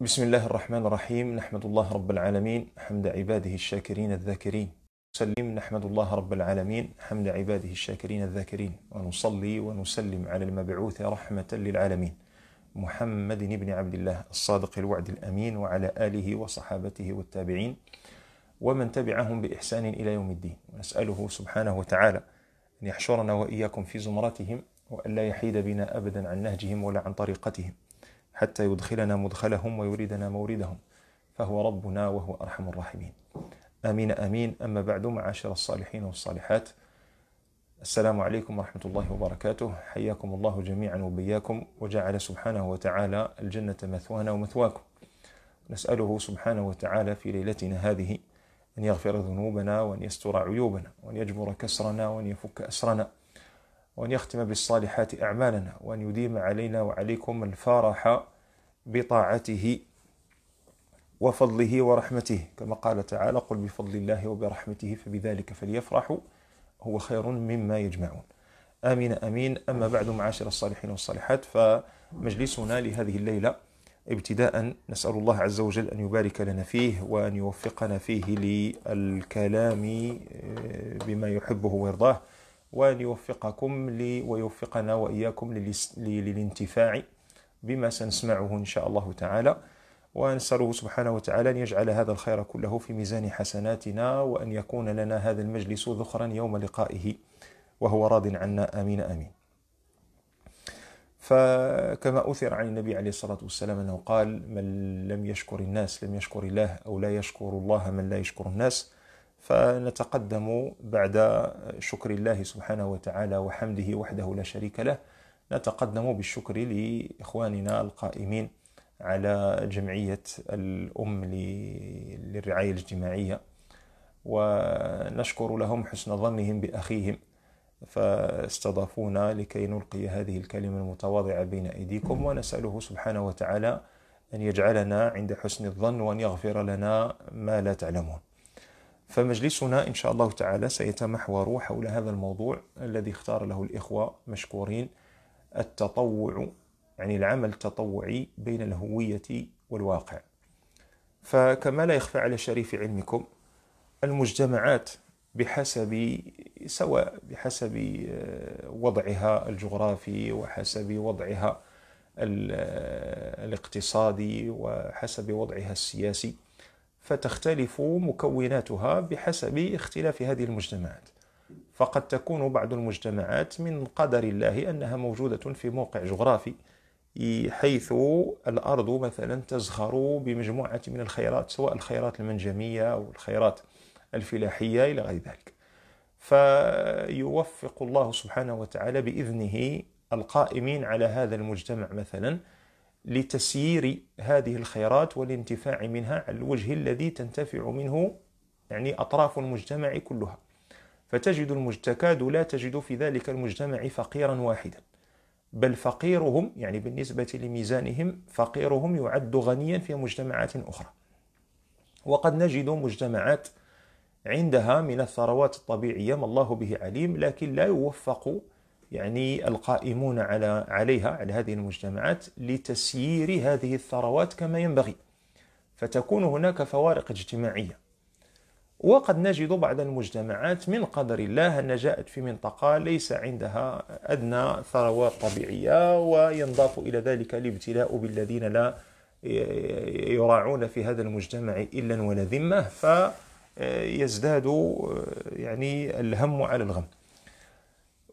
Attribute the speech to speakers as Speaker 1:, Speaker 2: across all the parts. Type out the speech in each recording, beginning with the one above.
Speaker 1: بسم الله الرحمن الرحيم نحمد الله رب العالمين حمد عباده الشاكرين الذاكرين سلم نحمد الله رب العالمين حمد عباده الشاكرين الذاكرين ونصلي ونسلم على المبعوث رحمة للعالمين محمد بن عبد الله الصادق الوعد الأمين وعلى آله وصحابته والتابعين ومن تبعهم بإحسان إلى يوم الدين ونسأله سبحانه وتعالى أن يحشرنا وإياكم في زمرتهم وأن لا يحيد بنا أبدا عن نهجهم ولا عن طريقتهم حتى يدخلنا مدخلهم ويريدنا موردهم فهو ربنا وهو أرحم الراحمين آمين آمين أما بعد معاشر الصالحين والصالحات السلام عليكم ورحمة الله وبركاته حياكم الله جميعا وبياكم وجعل سبحانه وتعالى الجنة مثوانا ومثواكم نسأله سبحانه وتعالى في ليلتنا هذه أن يغفر ذنوبنا وأن يستر عيوبنا وأن يجبر كسرنا وأن يفك أسرنا وأن يختم بالصالحات أعمالنا وأن يديم علينا وعليكم الفرح بطاعته وفضله ورحمته كما قال تعالى قل بفضل الله وبرحمته فبذلك فليفرحوا هو خير مما يجمعون آمين آمين أما بعد معاشر الصالحين والصالحات فمجلسنا لهذه الليلة ابتداء نسأل الله عز وجل أن يبارك لنا فيه وأن يوفقنا فيه للكلام آه، بما يحبه ويرضاه وأن يوفقكم لي ويوفقنا وإياكم للانتفاع بما سنسمعه إن شاء الله تعالى ونسأله سبحانه وتعالى أن يجعل هذا الخير كله في ميزان حسناتنا وأن يكون لنا هذا المجلس ذخرا يوم لقائه وهو راض عنا آمين آمين فكما أثر عن النبي عليه الصلاة والسلام أنه قال من لم يشكر الناس لم يشكر الله أو لا يشكر الله من لا يشكر الناس فنتقدم بعد شكر الله سبحانه وتعالى وحمده وحده لا شريك له نتقدم بالشكر لإخواننا القائمين على جمعية الأم للرعاية الاجتماعية ونشكر لهم حسن ظنهم بأخيهم فاستضافونا لكي نلقي هذه الكلمة المتواضعة بين أيديكم ونسأله سبحانه وتعالى أن يجعلنا عند حسن الظن وأن يغفر لنا ما لا تعلمون فمجلسنا إن شاء الله تعالى سيتمحور حول هذا الموضوع الذي اختار له الإخوة مشكورين التطوع يعني العمل التطوعي بين الهوية والواقع فكما لا يخفى على شريف علمكم المجتمعات بحسب سواء بحسب آه، وضعها الجغرافي وحسب وضعها آه، الاقتصادي وحسب وضعها السياسي فتختلف مكوناتها بحسب اختلاف هذه المجتمعات فقد تكون بعض المجتمعات من قدر الله أنها موجودة في موقع جغرافي حيث الأرض مثلا تزخر بمجموعة من الخيرات سواء الخيرات المنجمية أو الخيرات الفلاحية إلى غير ذلك فيوفق الله سبحانه وتعالى بإذنه القائمين على هذا المجتمع مثلا لتسيير هذه الخيرات والانتفاع منها على الوجه الذي تنتفع منه يعني أطراف المجتمع كلها فتجد المجتكاد لا تجد في ذلك المجتمع فقيرا واحدا بل فقيرهم يعني بالنسبة لميزانهم فقيرهم يعد غنيا في مجتمعات أخرى وقد نجد مجتمعات عندها من الثروات الطبيعية ما الله به عليم لكن لا يوفق يعني القائمون على عليها على هذه المجتمعات لتسيير هذه الثروات كما ينبغي فتكون هناك فوارق اجتماعيه وقد نجد بعض المجتمعات من قدر الله أن جاءت في منطقة ليس عندها أدنى ثروات طبيعية وينضاف إلى ذلك الابتلاء بالذين لا يراعون في هذا المجتمع إلا ولا ذمة فيزداد آه، يعني الهم على الغم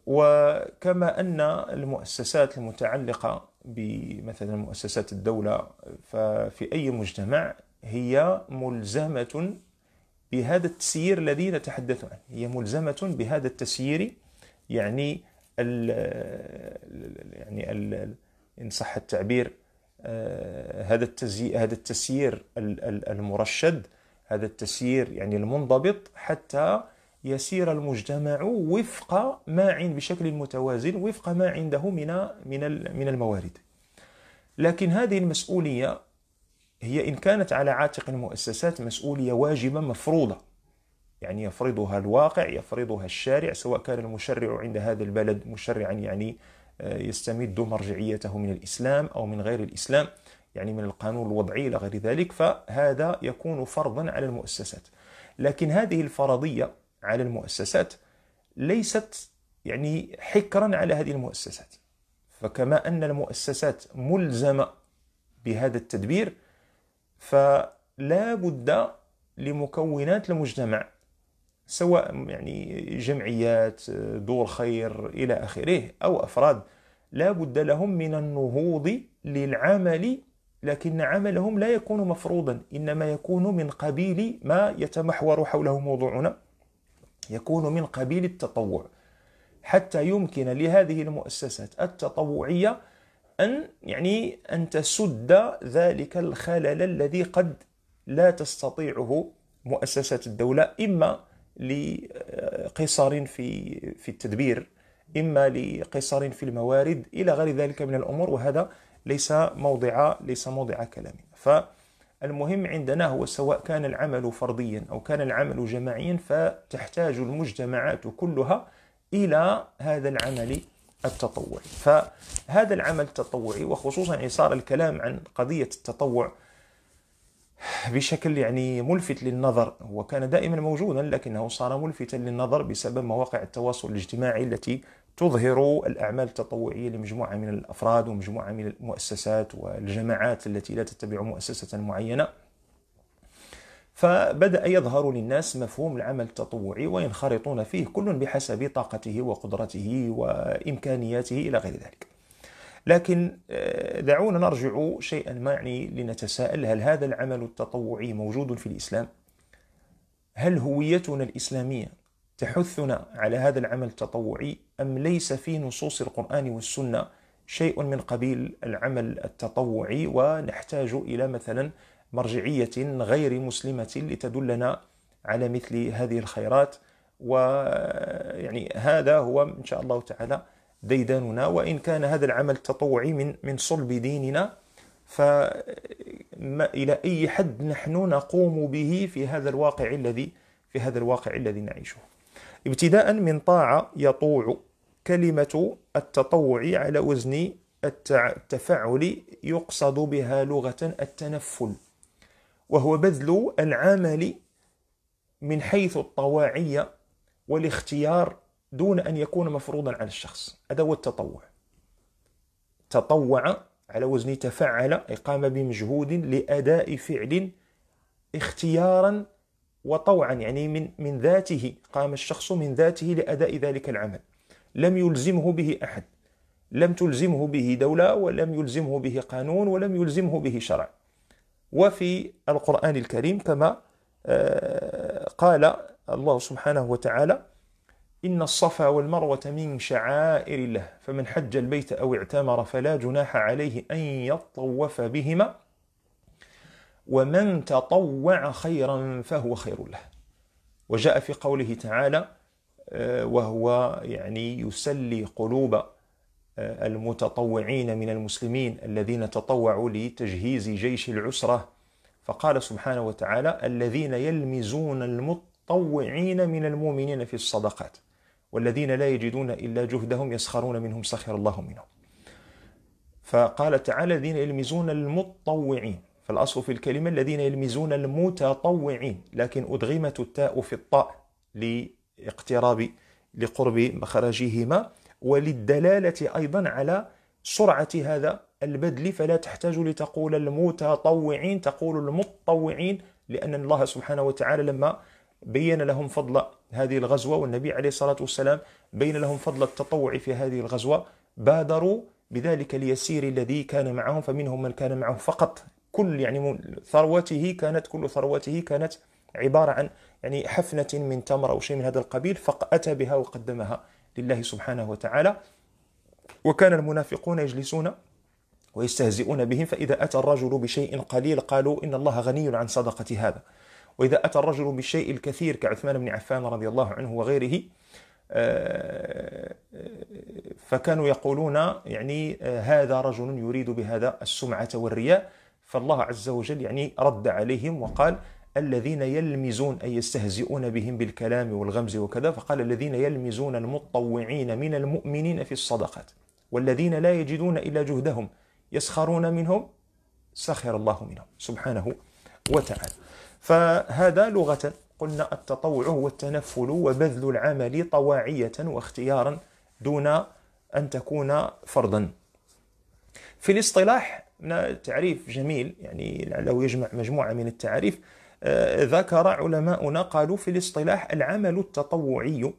Speaker 1: وكما أن المؤسسات المتعلقة بمثلا مؤسسات الدولة ففي أي مجتمع هي ملزمة بهذا التسيير الذي نتحدث عنه هي ملزمة بهذا التسيير يعني الـ يعني الـ إن صح التعبير آه، هذا هذا التسيير المرشد هذا التسيير يعني المنضبط حتى يسير المجتمع وفق ما عند بشكل متوازن وفق ما عنده من من من الموارد لكن هذه المسؤوليه هي إن كانت على عاتق المؤسسات مسؤولية واجبة مفروضة يعني يفرضها الواقع يفرضها الشارع سواء كان المشرع عند هذا البلد مشرعا يعني آه، يستمد مرجعيته من الإسلام أو من غير الإسلام يعني من القانون الوضعي إلى غير ذلك فهذا يكون فرضا على المؤسسات لكن هذه الفرضية على المؤسسات ليست يعني حكرا على هذه المؤسسات فكما أن المؤسسات ملزمة بهذا التدبير فلا بد لمكونات المجتمع سواء يعني جمعيات دور خير إلى آخره أو أفراد لا بد لهم من النهوض للعمل لكن عملهم لا يكون مفروضا إنما يكون من قبيل ما يتمحور حوله موضوعنا يكون من قبيل التطوع حتى يمكن لهذه المؤسسات التطوعيه أن يعني أن تسد ذلك الخلل الذي قد لا تستطيعه مؤسسات الدولة إما لقصر في في التدبير إما لقصر في الموارد إلى غير ذلك من الأمور وهذا ليس موضع ليس موضع كلام فالمهم عندنا هو سواء كان العمل فرديا أو كان العمل جماعيا فتحتاج المجتمعات كلها إلى هذا العمل التطوع فهذا العمل التطوعي وخصوصا يعني صار الكلام عن قضية التطوع بشكل يعني ملفت للنظر هو كان دائما موجودا لكنه صار ملفتا للنظر بسبب مواقع التواصل الاجتماعي التي تظهر الأعمال التطوعية لمجموعة من الأفراد ومجموعة من المؤسسات والجماعات التي لا تتبع مؤسسة معينة فبدأ يظهر للناس مفهوم العمل التطوعي وينخرطون فيه كل بحسب طاقته وقدرته وإمكانياته إلى غير ذلك لكن آه، دعونا نرجع شيئا ما يعني لنتساءل هل هذا العمل التطوعي موجود في الإسلام؟ هل هويتنا الإسلامية تحثنا على هذا العمل التطوعي أم ليس في نصوص القرآن والسنة شيء من قبيل العمل التطوعي ونحتاج إلى مثلا مرجعية غير مسلمة لتدلنا على مثل هذه الخيرات ويعني هذا هو إن شاء الله تعالى ديداننا وإن كان هذا العمل التطوعي من من صلب ديننا فما إلى أي حد نحن نقوم به في هذا الواقع الذي في هذا الواقع الذي نعيشه ابتداء من طاعة يطوع كلمة التطوع على وزن التفعل يقصد بها لغة التنفل وهو بذل العمل من حيث الطواعية والاختيار دون أن يكون مفروضا على الشخص هذا هو التطوع تطوع على وزن تفعل أي قام بمجهود لأداء فعل اختيارا وطوعا يعني من من ذاته قام الشخص من ذاته لأداء ذلك العمل لم يلزمه به أحد لم تلزمه به دولة ولم يلزمه به قانون ولم يلزمه به شرع وفي القرآن الكريم كما آه، قال الله سبحانه وتعالى إن الصفا والمروة من شعائر الله فمن حج البيت أو اعتمر فلا جناح عليه أن يطوف بهما ومن تطوع خيرا فهو خير له وجاء في قوله تعالى آه، وهو يعني يسلي قلوب آه، المتطوعين من المسلمين الذين تطوعوا لتجهيز جيش العسرة فقال سبحانه وتعالى الذين يلمزون المتطوعين من المؤمنين في الصدقات والذين لا يجدون إلا جهدهم يسخرون منهم سخر الله منهم فقال تعالى الذين يلمزون المتطوعين فالأصل في الكلمة الذين يلمزون المتطوعين لكن أدغمت التاء في الطاء لاقتراب لقرب مخرجهما وللدلالة أيضا على سرعة هذا البدل فلا تحتاج لتقول المتطوعين تقول المتطوعين لأن الله سبحانه وتعالى لما بين لهم فضل هذه الغزوة والنبي عليه الصلاة والسلام بين لهم فضل التطوع في هذه الغزوة بادروا بذلك اليسير الذي كان معهم فمنهم من كان معه فقط كل يعني ثروته كانت كل ثروته كانت عبارة عن يعني حفنة من تمر أو شيء من هذا القبيل فأتى بها وقدمها لله سبحانه وتعالى وكان المنافقون يجلسون ويستهزئون بهم فإذا أتى الرجل بشيء قليل قالوا إن الله غني عن صدقة هذا وإذا أتى الرجل بالشيء الكثير كعثمان بن عفان رضي الله عنه وغيره آه، آه، فكانوا يقولون يعني آه، هذا رجل يريد بهذا السمعة والرياء فالله عز وجل يعني رد عليهم وقال الذين يلمزون أي يستهزئون بهم بالكلام والغمز وكذا فقال الذين يلمزون المطوعين من المؤمنين في الصدقات والذين لا يجدون إلا جهدهم يسخرون منهم سخر الله منهم سبحانه وتعالى فهذا لغة قلنا التطوع هو التنفل وبذل العمل طواعية واختيارا دون أن تكون فرضا في الاصطلاح تعريف جميل يعني لعله يجمع مجموعة من التعريف آه، ذكر علماؤنا قالوا في الاصطلاح العمل التطوعي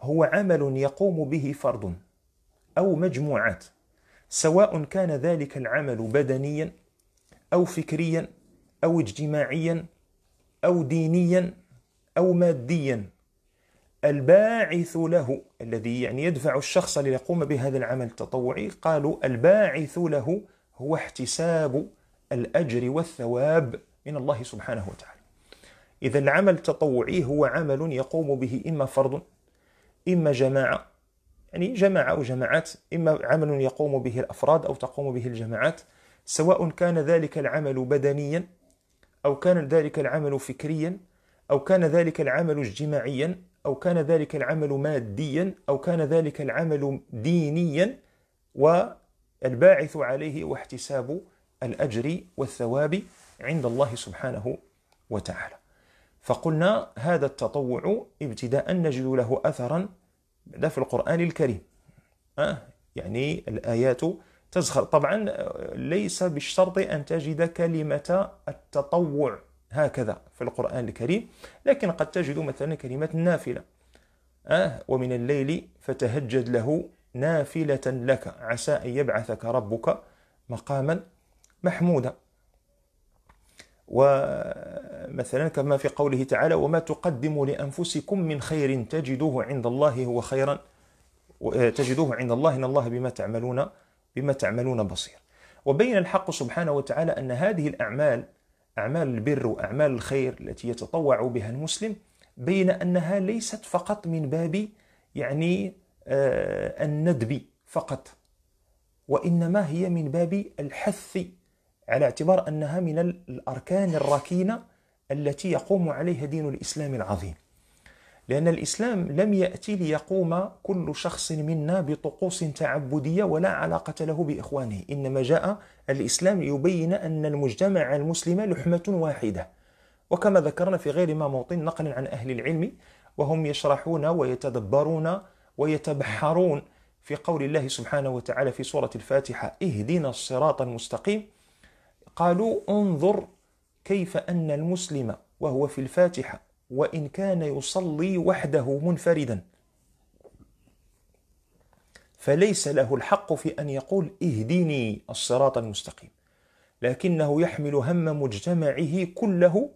Speaker 1: هو عمل يقوم به فرد أو مجموعات سواء كان ذلك العمل بدنيا أو فكريا أو اجتماعيا أو دينيا أو ماديا الباعث له الذي يعني يدفع الشخص ليقوم بهذا العمل التطوعي قالوا الباعث له هو احتساب الأجر والثواب من الله سبحانه وتعالى إذا العمل التطوعي هو عمل يقوم به إما فرد إما جماعة يعني جماعة أو جماعات إما عمل يقوم به الأفراد أو تقوم به الجماعات سواء كان ذلك العمل بدنيا أو كان ذلك العمل فكريا أو كان ذلك العمل اجتماعيا أو كان ذلك العمل ماديا أو كان ذلك العمل دينيا والباعث عليه واحتساب الأجر والثواب عند الله سبحانه وتعالى فقلنا هذا التطوع ابتداء نجد له أثرا في القرآن الكريم آه يعني الآيات تزخر طبعا آه، ليس بالشرط أن تجد كلمة التطوع هكذا في القرآن الكريم لكن قد تجد مثلا كلمة نافلة آه ومن الليل فتهجد له نافلة لك عسى أن يبعثك ربك مقاما محمودا ومثلا كما في قوله تعالى وما تقدموا لأنفسكم من خير تجدوه عند الله هو خيرا آه، تجدوه عند الله إن الله بما تعملون بما تعملون بصير وبين الحق سبحانه وتعالى أن هذه الأعمال أعمال البر وأعمال الخير التي يتطوع بها المسلم بين أنها ليست فقط من باب يعني آه، الندب فقط وإنما هي من باب الحث على اعتبار أنها من الأركان الركينة التي يقوم عليها دين الإسلام العظيم لأن الإسلام لم يأتي ليقوم كل شخص منا بطقوس تعبدية ولا علاقة له بإخوانه إنما جاء الإسلام ليبين أن المجتمع المسلم لحمة واحدة وكما ذكرنا في غير ما موطن نقلا عن أهل العلم وهم يشرحون ويتدبرون ويتبحرون في قول الله سبحانه وتعالى في سورة الفاتحة اهدنا الصراط المستقيم قالوا انظر كيف أن المسلم وهو في الفاتحة وإن كان يصلي وحده منفردا فليس له الحق في أن يقول اهدني الصراط المستقيم لكنه يحمل هم مجتمعه كله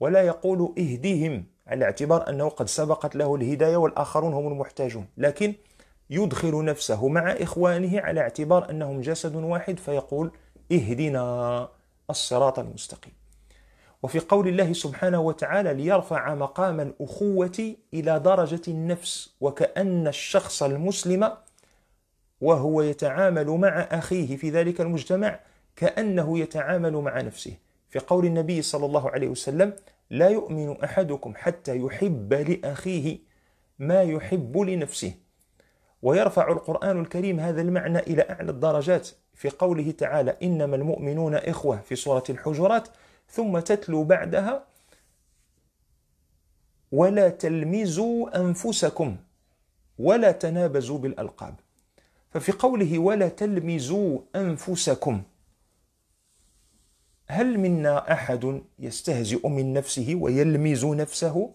Speaker 1: ولا يقول اهديهم على اعتبار أنه قد سبقت له الهداية والآخرون هم المحتاجون لكن يدخل نفسه مع إخوانه على اعتبار أنهم جسد واحد فيقول اهدنا الصراط المستقيم وفي قول الله سبحانه وتعالى ليرفع مقام الأخوة إلى درجة النفس وكأن الشخص المسلم وهو يتعامل مع أخيه في ذلك المجتمع كأنه يتعامل مع نفسه في قول النبي صلى الله عليه وسلم لا يؤمن أحدكم حتى يحب لأخيه ما يحب لنفسه ويرفع القرآن الكريم هذا المعنى إلى أعلى الدرجات في قوله تعالى إنما المؤمنون إخوة في سورة الحجرات ثم تتلو بعدها ولا تلمزوا أنفسكم ولا تنابزوا بالألقاب ففي قوله ولا تلمزوا أنفسكم هل منا أحد يستهزئ من نفسه ويلمز نفسه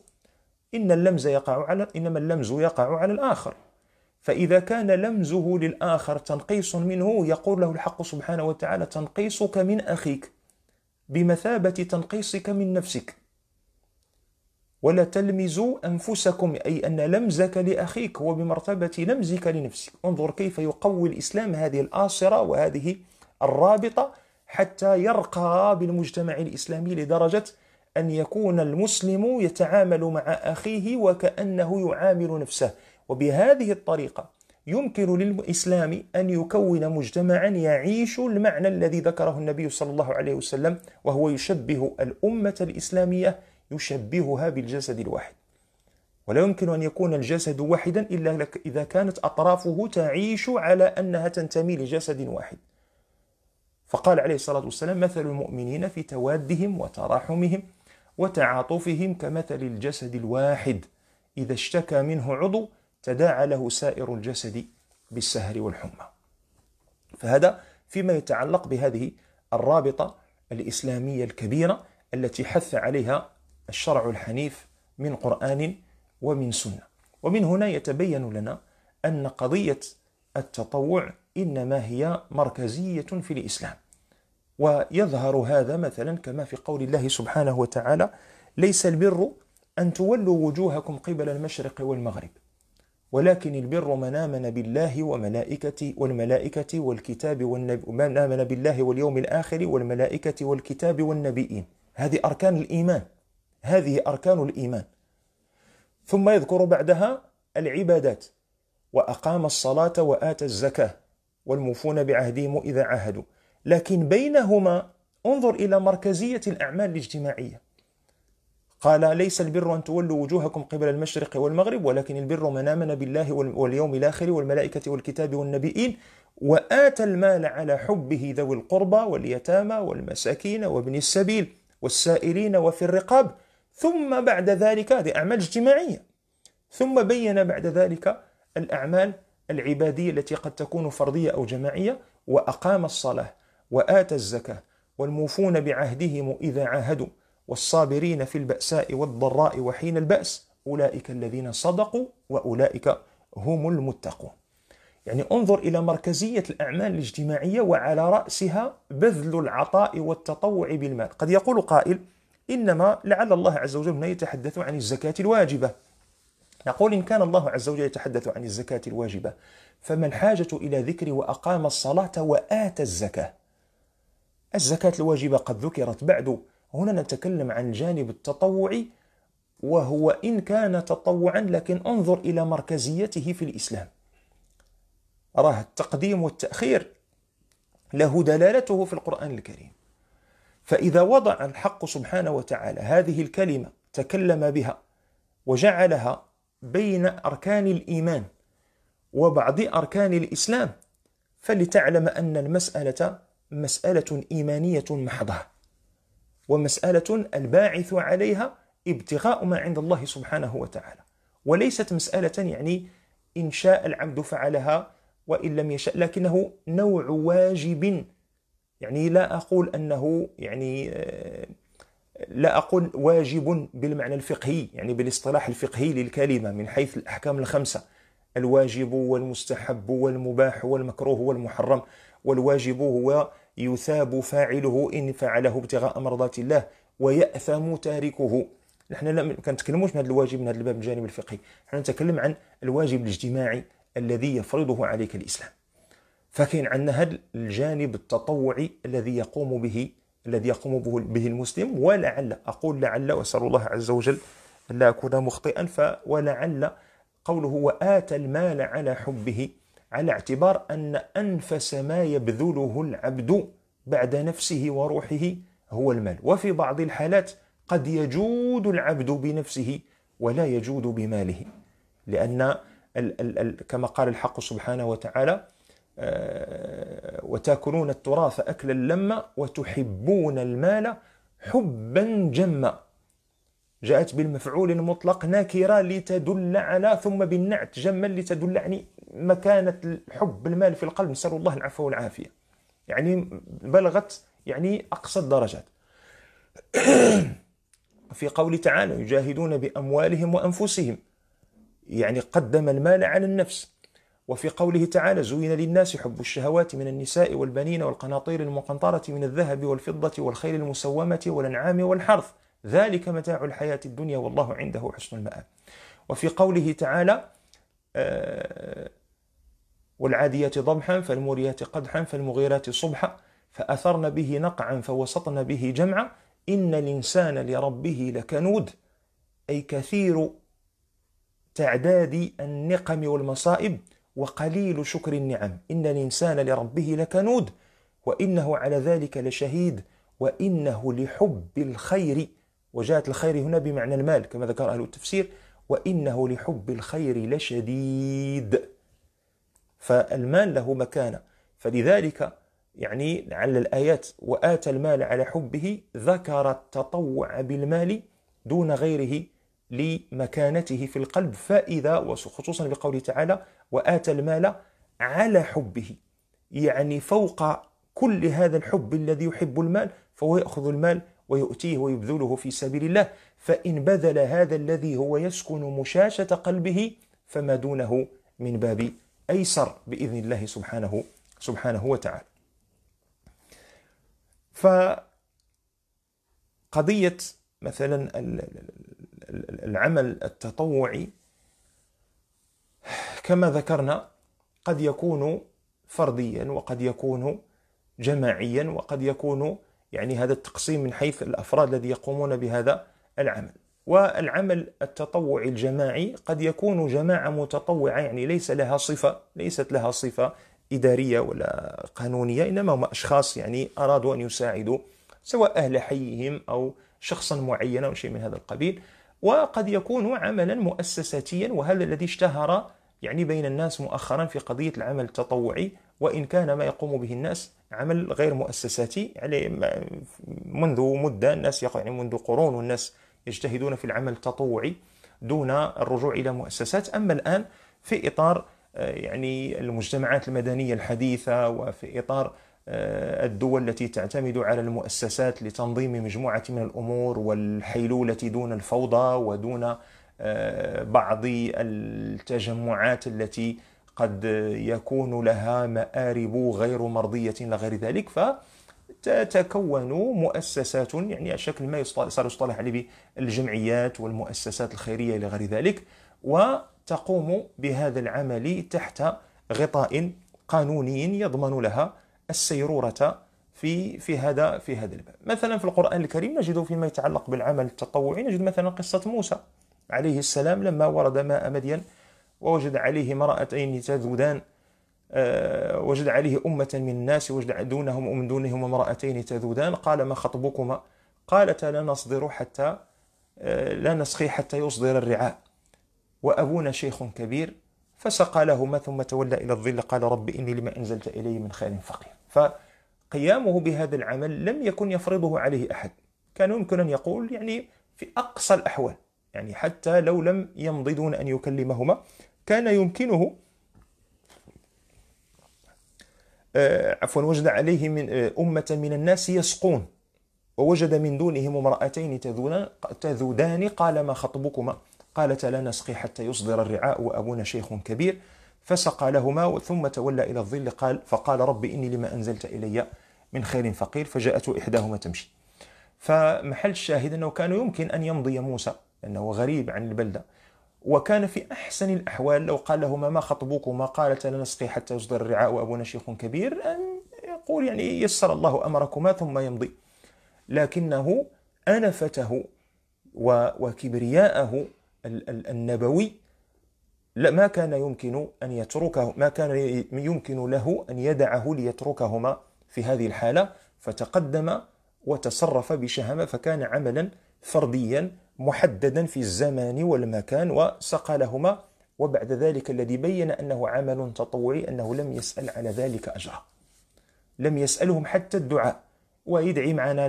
Speaker 1: إن اللمز يقع على إنما اللمز يقع على الآخر فإذا كان لمزه للآخر تنقيص منه يقول له الحق سبحانه وتعالى تنقيصك من أخيك بمثابة تنقيصك من نفسك ولا تلمزوا أنفسكم أي أن لمزك لأخيك هو بمرتبة لمزك لنفسك انظر كيف يقوي الإسلام هذه الآصرة وهذه الرابطة حتى يرقى بالمجتمع الإسلامي لدرجة أن يكون المسلم يتعامل مع أخيه وكأنه يعامل نفسه وبهذه الطريقة يمكن للإسلام أن يكون مجتمعا يعيش المعنى الذي ذكره النبي صلى الله عليه وسلم وهو يشبه الأمة الإسلامية يشبهها بالجسد الواحد ولا يمكن أن يكون الجسد واحدا إلا إذا كانت أطرافه تعيش على أنها تنتمي لجسد واحد فقال عليه الصلاة والسلام مثل المؤمنين في توادهم وتراحمهم وتعاطفهم كمثل الجسد الواحد إذا اشتكى منه عضو تداعى له سائر الجسد بالسهر والحمى فهذا فيما يتعلق بهذه الرابطة الإسلامية الكبيرة التي حث عليها الشرع الحنيف من قرآن ومن سنة ومن هنا يتبين لنا أن قضية التطوع إنما هي مركزية في الإسلام ويظهر هذا مثلا كما في قول الله سبحانه وتعالى ليس البر أن تولوا وجوهكم قبل المشرق والمغرب ولكن البر من آمن بالله وملائكته والملائكة والكتاب والنبي من آمن بالله واليوم الآخر والملائكة والكتاب والنبيين هذه أركان الإيمان هذه أركان الإيمان ثم يذكر بعدها العبادات وأقام الصلاة وآتى الزكاة والموفون بعهدهم إذا عاهدوا لكن بينهما انظر إلى مركزية الأعمال الاجتماعية قال ليس البر أن تولوا وجوهكم قبل المشرق والمغرب ولكن البر من آمن بالله واليوم الآخر والملائكة والكتاب والنبيين وآتى المال على حبه ذوي القربى واليتامى والمساكين وابن السبيل والسائلين وفي الرقاب ثم بعد ذلك هذه أعمال اجتماعية ثم بين بعد ذلك الأعمال العبادية التي قد تكون فردية أو جماعية وأقام الصلاة وآتى الزكاة والموفون بعهدهم إذا عاهدوا والصابرين في البأساء والضراء وحين البأس أولئك الذين صدقوا وأولئك هم المتقون يعني انظر إلى مركزية الأعمال الاجتماعية وعلى رأسها بذل العطاء والتطوع بالمال قد يقول قائل إنما لعل الله عز وجل هنا يتحدث عن الزكاة الواجبة نقول إن كان الله عز وجل يتحدث عن الزكاة الواجبة فما الحاجة إلى ذكر وأقام الصلاة وآتى الزكاة الزكاة الواجبة قد ذكرت بعد هنا نتكلم عن الجانب التطوعي وهو إن كان تطوعا لكن انظر إلى مركزيته في الإسلام راه التقديم والتأخير له دلالته في القرآن الكريم فإذا وضع الحق سبحانه وتعالى هذه الكلمة تكلم بها وجعلها بين أركان الإيمان وبعض أركان الإسلام فلتعلم أن المسألة مسألة إيمانية محضة ومسألة الباعث عليها ابتغاء ما عند الله سبحانه وتعالى وليست مسألة يعني إن شاء العبد فعلها وإن لم يشأ لكنه نوع واجب يعني لا أقول أنه يعني آه، لا أقول واجب بالمعنى الفقهي يعني بالاصطلاح الفقهي للكلمة من حيث الأحكام الخمسة الواجب والمستحب والمباح والمكروه والمحرم والواجب هو يثاب فاعله إن فعله ابتغاء مرضات الله ويأثم تاركه نحن لا كنتكلموش من هذا الواجب من هذا الباب من الجانب الفقهي نحن نتكلم عن الواجب الاجتماعي الذي يفرضه عليك الإسلام فكاين عندنا هذا الجانب التطوعي الذي يقوم به الذي يقوم به المسلم ولعل أقول لعل وأسأل الله عز وجل أن لا أكون مخطئا فولعل قوله وآتى المال على حبه على اعتبار أن أنفس ما يبذله العبد بعد نفسه وروحه هو المال وفي بعض الحالات قد يجود العبد بنفسه ولا يجود بماله لأن ال ال ال كما قال الحق سبحانه وتعالى آه، وتاكلون التراث أكلا لما وتحبون المال حبا جما جاءت بالمفعول المطلق نكرة لتدل على ثم بالنعت جما لتدل يعني مكانة الحب المال في القلب نسأل الله العفو والعافية يعني بلغت يعني أقصى الدرجات في قول تعالى يجاهدون بأموالهم وأنفسهم يعني قدم المال على النفس وفي قوله تعالى زين للناس حب الشهوات من النساء والبنين والقناطير المقنطرة من الذهب والفضة والخيل المسومة والأنعام والحرث ذلك متاع الحياة الدنيا والله عنده حسن المآب وفي قوله تعالى آه والعاديات ضبحا فالموريات قدحا فالمغيرات صبحا فأثرن به نقعا فوسطن به جمعا إن الإنسان لربه لكنود أي كثير تعداد النقم والمصائب وقليل شكر النعم إن الإنسان لربه لكنود وإنه على ذلك لشهيد وإنه لحب الخير وجاءت الخير هنا بمعنى المال كما ذكر أهل التفسير وإنه لحب الخير لشديد فالمال له مكانة فلذلك يعني لعل الآيات وآتى المال على حبه ذكر التطوع بالمال دون غيره لمكانته في القلب فإذا وخصوصا بقوله تعالى وآتى المال على حبه يعني فوق كل هذا الحب الذي يحب المال فهو يأخذ المال ويؤتيه ويبذله في سبيل الله فإن بذل هذا الذي هو يسكن مشاشة قلبه فما دونه من باب أيسر بإذن الله سبحانه سبحانه وتعالى فقضية مثلا العمل التطوعي كما ذكرنا قد يكون فرديا وقد يكون جماعيا وقد يكون يعني هذا التقسيم من حيث الافراد الذي يقومون بهذا العمل والعمل التطوعي الجماعي قد يكون جماعة متطوعة يعني ليس لها صفة ليست لها صفة إدارية ولا قانونية إنما هم أشخاص يعني أرادوا أن يساعدوا سواء أهل حيهم أو شخصا معينا أو شيء من هذا القبيل وقد يكون عملا مؤسساتيا وهذا الذي اشتهر يعني بين الناس مؤخرا في قضية العمل التطوعي وإن كان ما يقوم به الناس عمل غير مؤسساتي يعني منذ مدة الناس يعني منذ قرون والناس يجتهدون في العمل التطوعي دون الرجوع إلى مؤسسات أما الآن في إطار آه، يعني المجتمعات المدنية الحديثة وفي إطار آه، الدول التي تعتمد على المؤسسات لتنظيم مجموعة من الأمور والحيلولة دون الفوضى ودون آه، بعض التجمعات التي قد يكون لها مآرب غير مرضية لغير ذلك ف تتكون مؤسسات يعني شكل ما صار يصطلح عليه بالجمعيات والمؤسسات الخيرية إلى غير ذلك وتقوم بهذا العمل تحت غطاء قانوني يضمن لها السيرورة في في هذا في هذا الباب مثلا في القرآن الكريم نجد فيما يتعلق بالعمل التطوعي نجد مثلا قصة موسى عليه السلام لما ورد ماء مدين ووجد عليه امرأتين تذودان آه، وجد عليه أمة من الناس وجد دونهم ومن دونهم امرأتين تذودان قال ما خطبكما قالتا لا نصدر حتى آه، لا نسقي حتى يصدر الرعاء وأبونا شيخ كبير فسقى لهما ثم تولى إلى الظل قال رب إني لما أنزلت إلي من خير فقير فقيامه بهذا العمل لم يكن يفرضه عليه أحد كان يمكن أن يقول يعني في أقصى الأحوال يعني حتى لو لم يمضي دون أن يكلمهما كان يمكنه آه، عفوا وجد عليه من آه، أمة من الناس يسقون ووجد من دونهم امرأتين تذودان قال ما خطبكما قالت لا نسقي حتى يصدر الرعاء وأبونا شيخ كبير فسقى لهما ثم تولى إلى الظل قال فقال رب إني لما أنزلت إلي من خير فقير فجاءت إحداهما تمشي فمحل الشاهد أنه كان يمكن أن يمضي موسى لأنه غريب عن البلدة وكان في أحسن الأحوال لو قال لهما ما خطبكما قالت لا حتى يصدر الرعاء وأبونا شيخ كبير أن يقول يعني يسر الله أمركما ثم يمضي لكنه أنفته وكبرياءه النبوي ما كان يمكن أن يتركه ما كان يمكن له أن يدعه ليتركهما في هذه الحالة فتقدم وتصرف بشهامة فكان عملا فرديا محددا في الزمان والمكان وسقى لهما وبعد ذلك الذي بين أنه عمل تطوعي أنه لم يسأل على ذلك أجرا لم يسألهم حتى الدعاء ويدعي معنا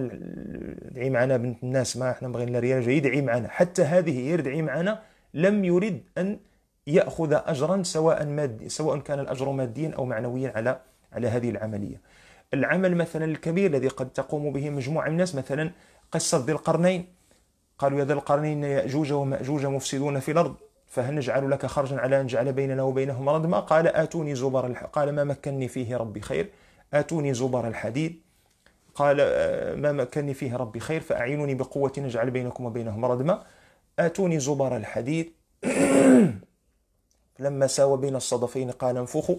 Speaker 1: يدعي معنا بنت الناس ما احنا بغينا ريال يدعي معنا حتى هذه يدعي معنا لم يرد أن يأخذ أجرا سواء مادي سواء كان الأجر ماديا أو معنويا على على هذه العملية العمل مثلا الكبير الذي قد تقوم به مجموعة من الناس مثلا قصة ذي القرنين قالوا يا ذا القرنين يأجوج ومأجوج مفسدون في الأرض فهل نجعل لك خرجا على أن نجعل بيننا وبينهم ردما قال آتوني زبر الح... قال ما مكنني فيه ربي خير آتوني زبر الحديد قال آه، ما مكنني فيه ربي خير فأعينوني بقوة نجعل بينكم وبينهم ردما آتوني زبر الحديد لما ساوى بين الصدفين قال انفخوا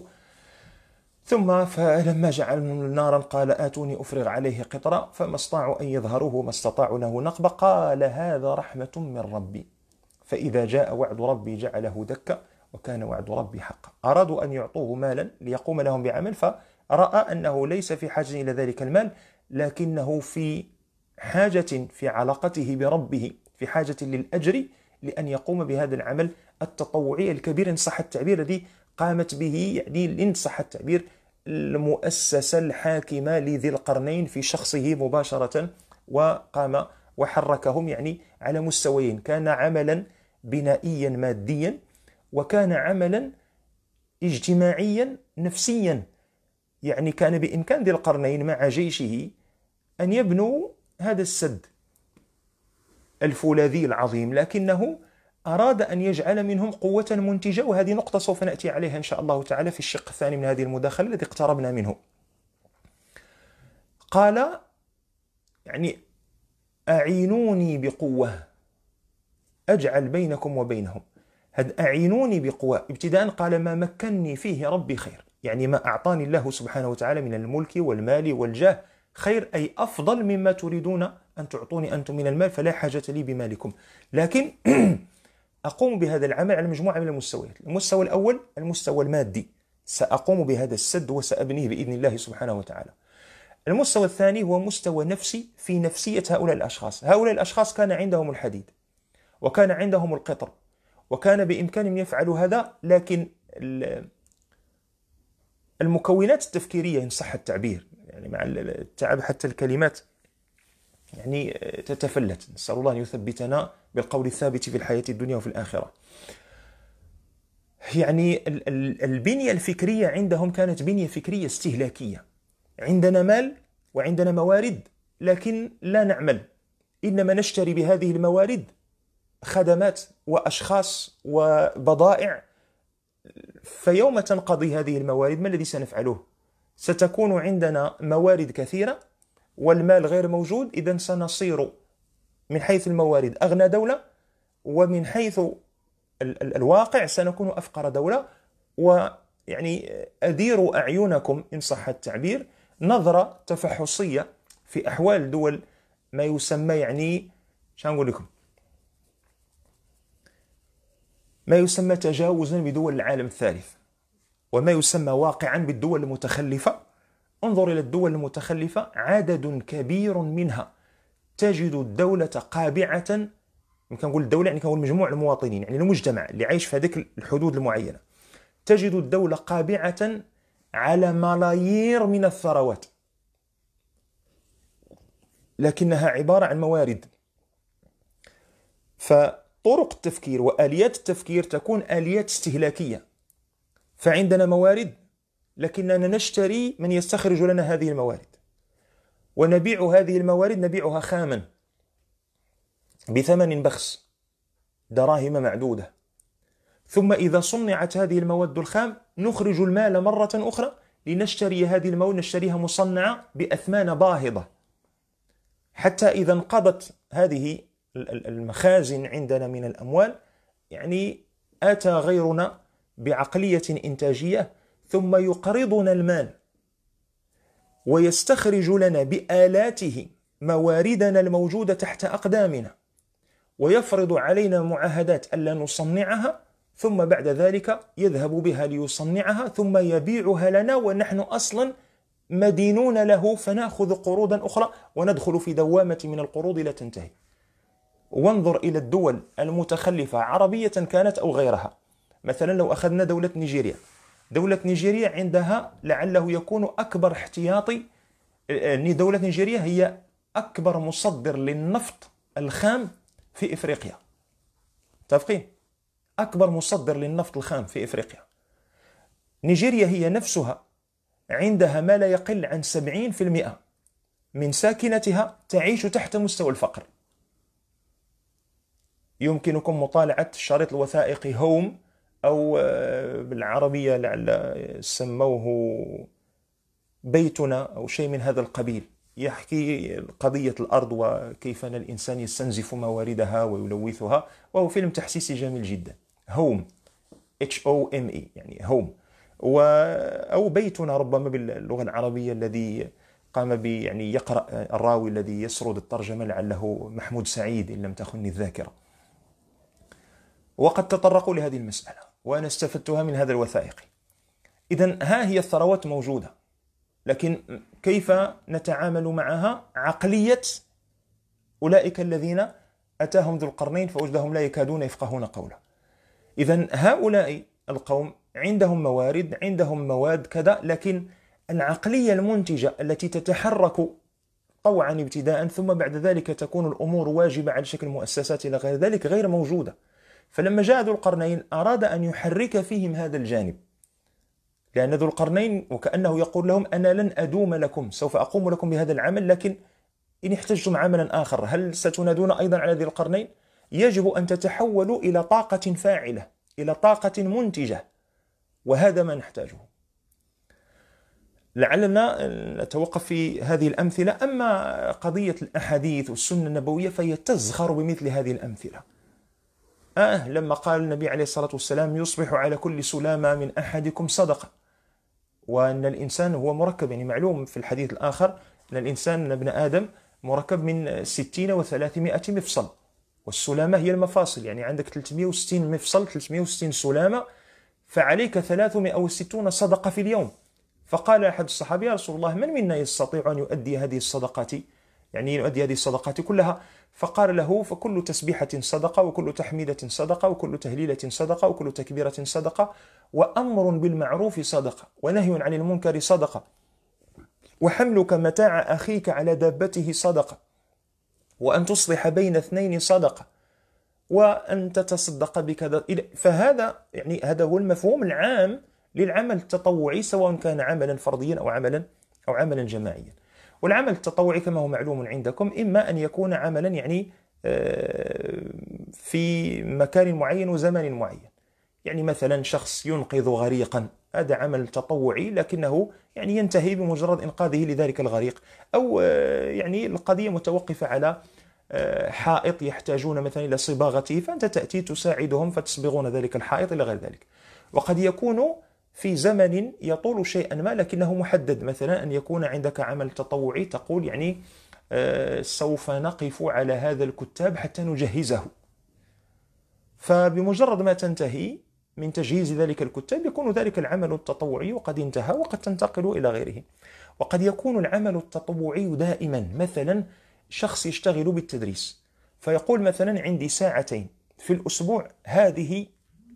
Speaker 1: ثم فلما جعل نارا قال آتوني أفرغ عليه قطرا فما استطاعوا أن يظهروه ما استطاعوا له نقب قال هذا رحمة من ربي فإذا جاء وعد ربي جعله دكا وكان وعد ربي حقا أرادوا أن يعطوه مالا ليقوم لهم بعمل فرأى أنه ليس في حاجة إلى ذلك المال لكنه في حاجة في علاقته بربه في حاجة للأجر لأن يقوم بهذا العمل التطوعي الكبير إن صح التعبير الذي قامت به يعني إن صح التعبير المؤسسة الحاكمة لذي القرنين في شخصه مباشرة وقام وحركهم يعني على مستويين كان عملا بنائيا ماديا وكان عملا اجتماعيا نفسيا يعني كان بإمكان ذي القرنين مع جيشه أن يبنوا هذا السد الفولاذي العظيم لكنه أراد أن يجعل منهم قوة منتجة وهذه نقطة سوف نأتي عليها إن شاء الله تعالى في الشق الثاني من هذه المداخلة الذي اقتربنا منه قال يعني أعينوني بقوة أجعل بينكم وبينهم هذا أعينوني بقوة ابتداء قال ما مكنني فيه ربي خير يعني ما أعطاني الله سبحانه وتعالى من الملك والمال والجاه خير أي أفضل مما تريدون أن تعطوني أنتم من المال فلا حاجة لي بمالكم لكن أقوم بهذا العمل على مجموعة من المستويات المستوى الأول المستوى المادي سأقوم بهذا السد وسأبنيه بإذن الله سبحانه وتعالى المستوى الثاني هو مستوى نفسي في نفسية هؤلاء الأشخاص هؤلاء الأشخاص كان عندهم الحديد وكان عندهم القطر وكان بإمكانهم يفعلوا هذا لكن المكونات التفكيرية إن صح التعبير يعني مع التعب حتى الكلمات يعني تتفلت نسأل الله أن يثبتنا بالقول الثابت في الحياة الدنيا وفي الآخرة يعني البنية الفكرية عندهم كانت بنية فكرية استهلاكية عندنا مال وعندنا موارد لكن لا نعمل إنما نشتري بهذه الموارد خدمات وأشخاص وبضائع فيوم تنقضي هذه الموارد ما الذي سنفعله؟ ستكون عندنا موارد كثيرة والمال غير موجود إذا سنصير من حيث الموارد أغنى دولة ومن حيث الواقع سنكون أفقر دولة ويعني أديروا أعينكم إن صح التعبير نظرة تفحصية في أحوال دول ما يسمى يعني شنقول لكم ما يسمى تجاوزا بدول العالم الثالث وما يسمى واقعا بالدول المتخلفة انظر إلى الدول المتخلفة عدد كبير منها تجد الدولة قابعة يعني كنقول الدولة يعني كنقول مجموع المواطنين يعني المجتمع اللي عايش في هذيك الحدود المعينة تجد الدولة قابعة على ملايير من الثروات لكنها عبارة عن موارد فطرق التفكير وآليات التفكير تكون آليات استهلاكية فعندنا موارد لكننا نشتري من يستخرج لنا هذه الموارد ونبيع هذه الموارد نبيعها خاما بثمن بخس دراهم معدودة ثم إذا صنعت هذه المواد الخام نخرج المال مرة أخرى لنشتري هذه المواد نشتريها مصنعة بأثمان باهظة حتى إذا انقضت هذه المخازن عندنا من الأموال يعني أتى غيرنا بعقلية إنتاجية ثم يقرضنا المال ويستخرج لنا بآلاته مواردنا الموجودة تحت أقدامنا ويفرض علينا معاهدات ألا نصنعها ثم بعد ذلك يذهب بها ليصنعها ثم يبيعها لنا ونحن أصلا مدينون له فناخذ قروضا أخرى وندخل في دوامة من القروض لا تنتهي وانظر إلى الدول المتخلفة عربية كانت أو غيرها مثلا لو أخذنا دولة نيجيريا دولة نيجيريا عندها لعله يكون أكبر احتياطي يعني دولة نيجيريا هي أكبر مصدر للنفط الخام في إفريقيا تفقين؟ أكبر مصدر للنفط الخام في إفريقيا نيجيريا هي نفسها عندها ما لا يقل عن 70% من ساكنتها تعيش تحت مستوى الفقر يمكنكم مطالعة الشريط الوثائقي هوم أو آه، بالعربية لعل سموه بيتنا أو شيء من هذا القبيل يحكي قضية الأرض وكيف أن الإنسان يستنزف مواردها ويلوثها وهو فيلم تحسيسي جميل جدا هوم اتش او ام اي يعني هوم و أو بيتنا ربما باللغة العربية الذي قام ب يعني يقرأ الراوي الذي يسرد الترجمة لعله محمود سعيد إن لم تخني الذاكرة وقد تطرقوا لهذه المسألة وأنا استفدتها من هذا الوثائقي إذا ها هي الثروات موجودة لكن كيف نتعامل معها عقلية أولئك الذين أتاهم ذو القرنين فوجدهم لا يكادون يفقهون قولا إذا هؤلاء القوم عندهم موارد عندهم مواد كذا لكن العقلية المنتجة التي تتحرك طوعا ابتداء ثم بعد ذلك تكون الأمور واجبة على شكل مؤسسات إلى غير ذلك غير موجودة فلما جاء ذو القرنين أراد أن يحرك فيهم هذا الجانب لأن ذو القرنين وكأنه يقول لهم أنا لن أدوم لكم سوف أقوم لكم بهذا العمل لكن إن احتجتم عملا آخر هل ستنادون أيضا على ذي القرنين؟ يجب أن تتحولوا إلى طاقة فاعلة إلى طاقة منتجة وهذا ما نحتاجه لعلنا نتوقف في هذه الأمثلة أما قضية الأحاديث والسنة النبوية فهي تزخر بمثل هذه الأمثلة آه لما قال النبي عليه الصلاة والسلام يصبح على كل سلامة من أحدكم صدقة وأن الإنسان هو مركب يعني معلوم في الحديث الآخر أن الإنسان ابن آدم مركب من 60 و 300 مفصل والسلامة هي المفاصل يعني عندك 360 مفصل 360 سلامة فعليك 360 صدقة في اليوم فقال أحد الصحابة يا رسول الله من منا يستطيع أن يؤدي هذه الصدقات يعني يؤدي هذه الصدقات كلها فقال له فكل تسبيحة صدقة وكل تحميدة صدقة وكل تهليلة صدقة وكل تكبيرة صدقة وأمر بالمعروف صدقة ونهي عن المنكر صدقة وحملك متاع أخيك على دابته صدقة وأن تصلح بين اثنين صدقة وأن تتصدق بكذا فهذا يعني هذا هو المفهوم العام للعمل التطوعي سواء كان عملا فرديا أو عملا أو عملا جماعيا والعمل التطوعي كما هو معلوم عندكم إما أن يكون عملا يعني آه، في مكان معين وزمن معين يعني مثلا شخص ينقذ غريقا هذا عمل تطوعي لكنه يعني ينتهي بمجرد إنقاذه لذلك الغريق أو آه، يعني القضية متوقفة على آه، حائط يحتاجون مثلا إلى صباغته فأنت تأتي تساعدهم فتصبغون ذلك الحائط إلى غير ذلك وقد يكون في زمن يطول شيئا ما لكنه محدد مثلا أن يكون عندك عمل تطوعي تقول يعني آه، سوف نقف على هذا الكتاب حتى نجهزه فبمجرد ما تنتهي من تجهيز ذلك الكتاب يكون ذلك العمل التطوعي قد انتهى وقد تنتقل إلى غيره وقد يكون العمل التطوعي دائما مثلا شخص يشتغل بالتدريس فيقول مثلا عندي ساعتين في الأسبوع هذه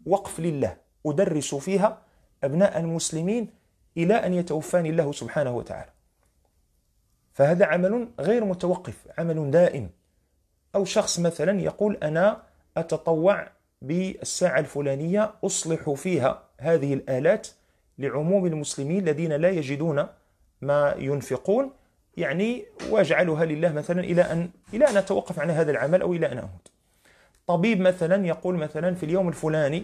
Speaker 1: وقف لله أدرس فيها أبناء المسلمين إلى أن يتوفاني الله سبحانه وتعالى فهذا عمل غير متوقف عمل دائم أو شخص مثلا يقول أنا أتطوع بالساعة الفلانية أصلح فيها هذه الآلات لعموم المسلمين الذين لا يجدون ما ينفقون يعني واجعلها لله مثلا إلى أن إلى أن أتوقف عن هذا العمل أو إلى أن أموت طبيب مثلا يقول مثلا في اليوم الفلاني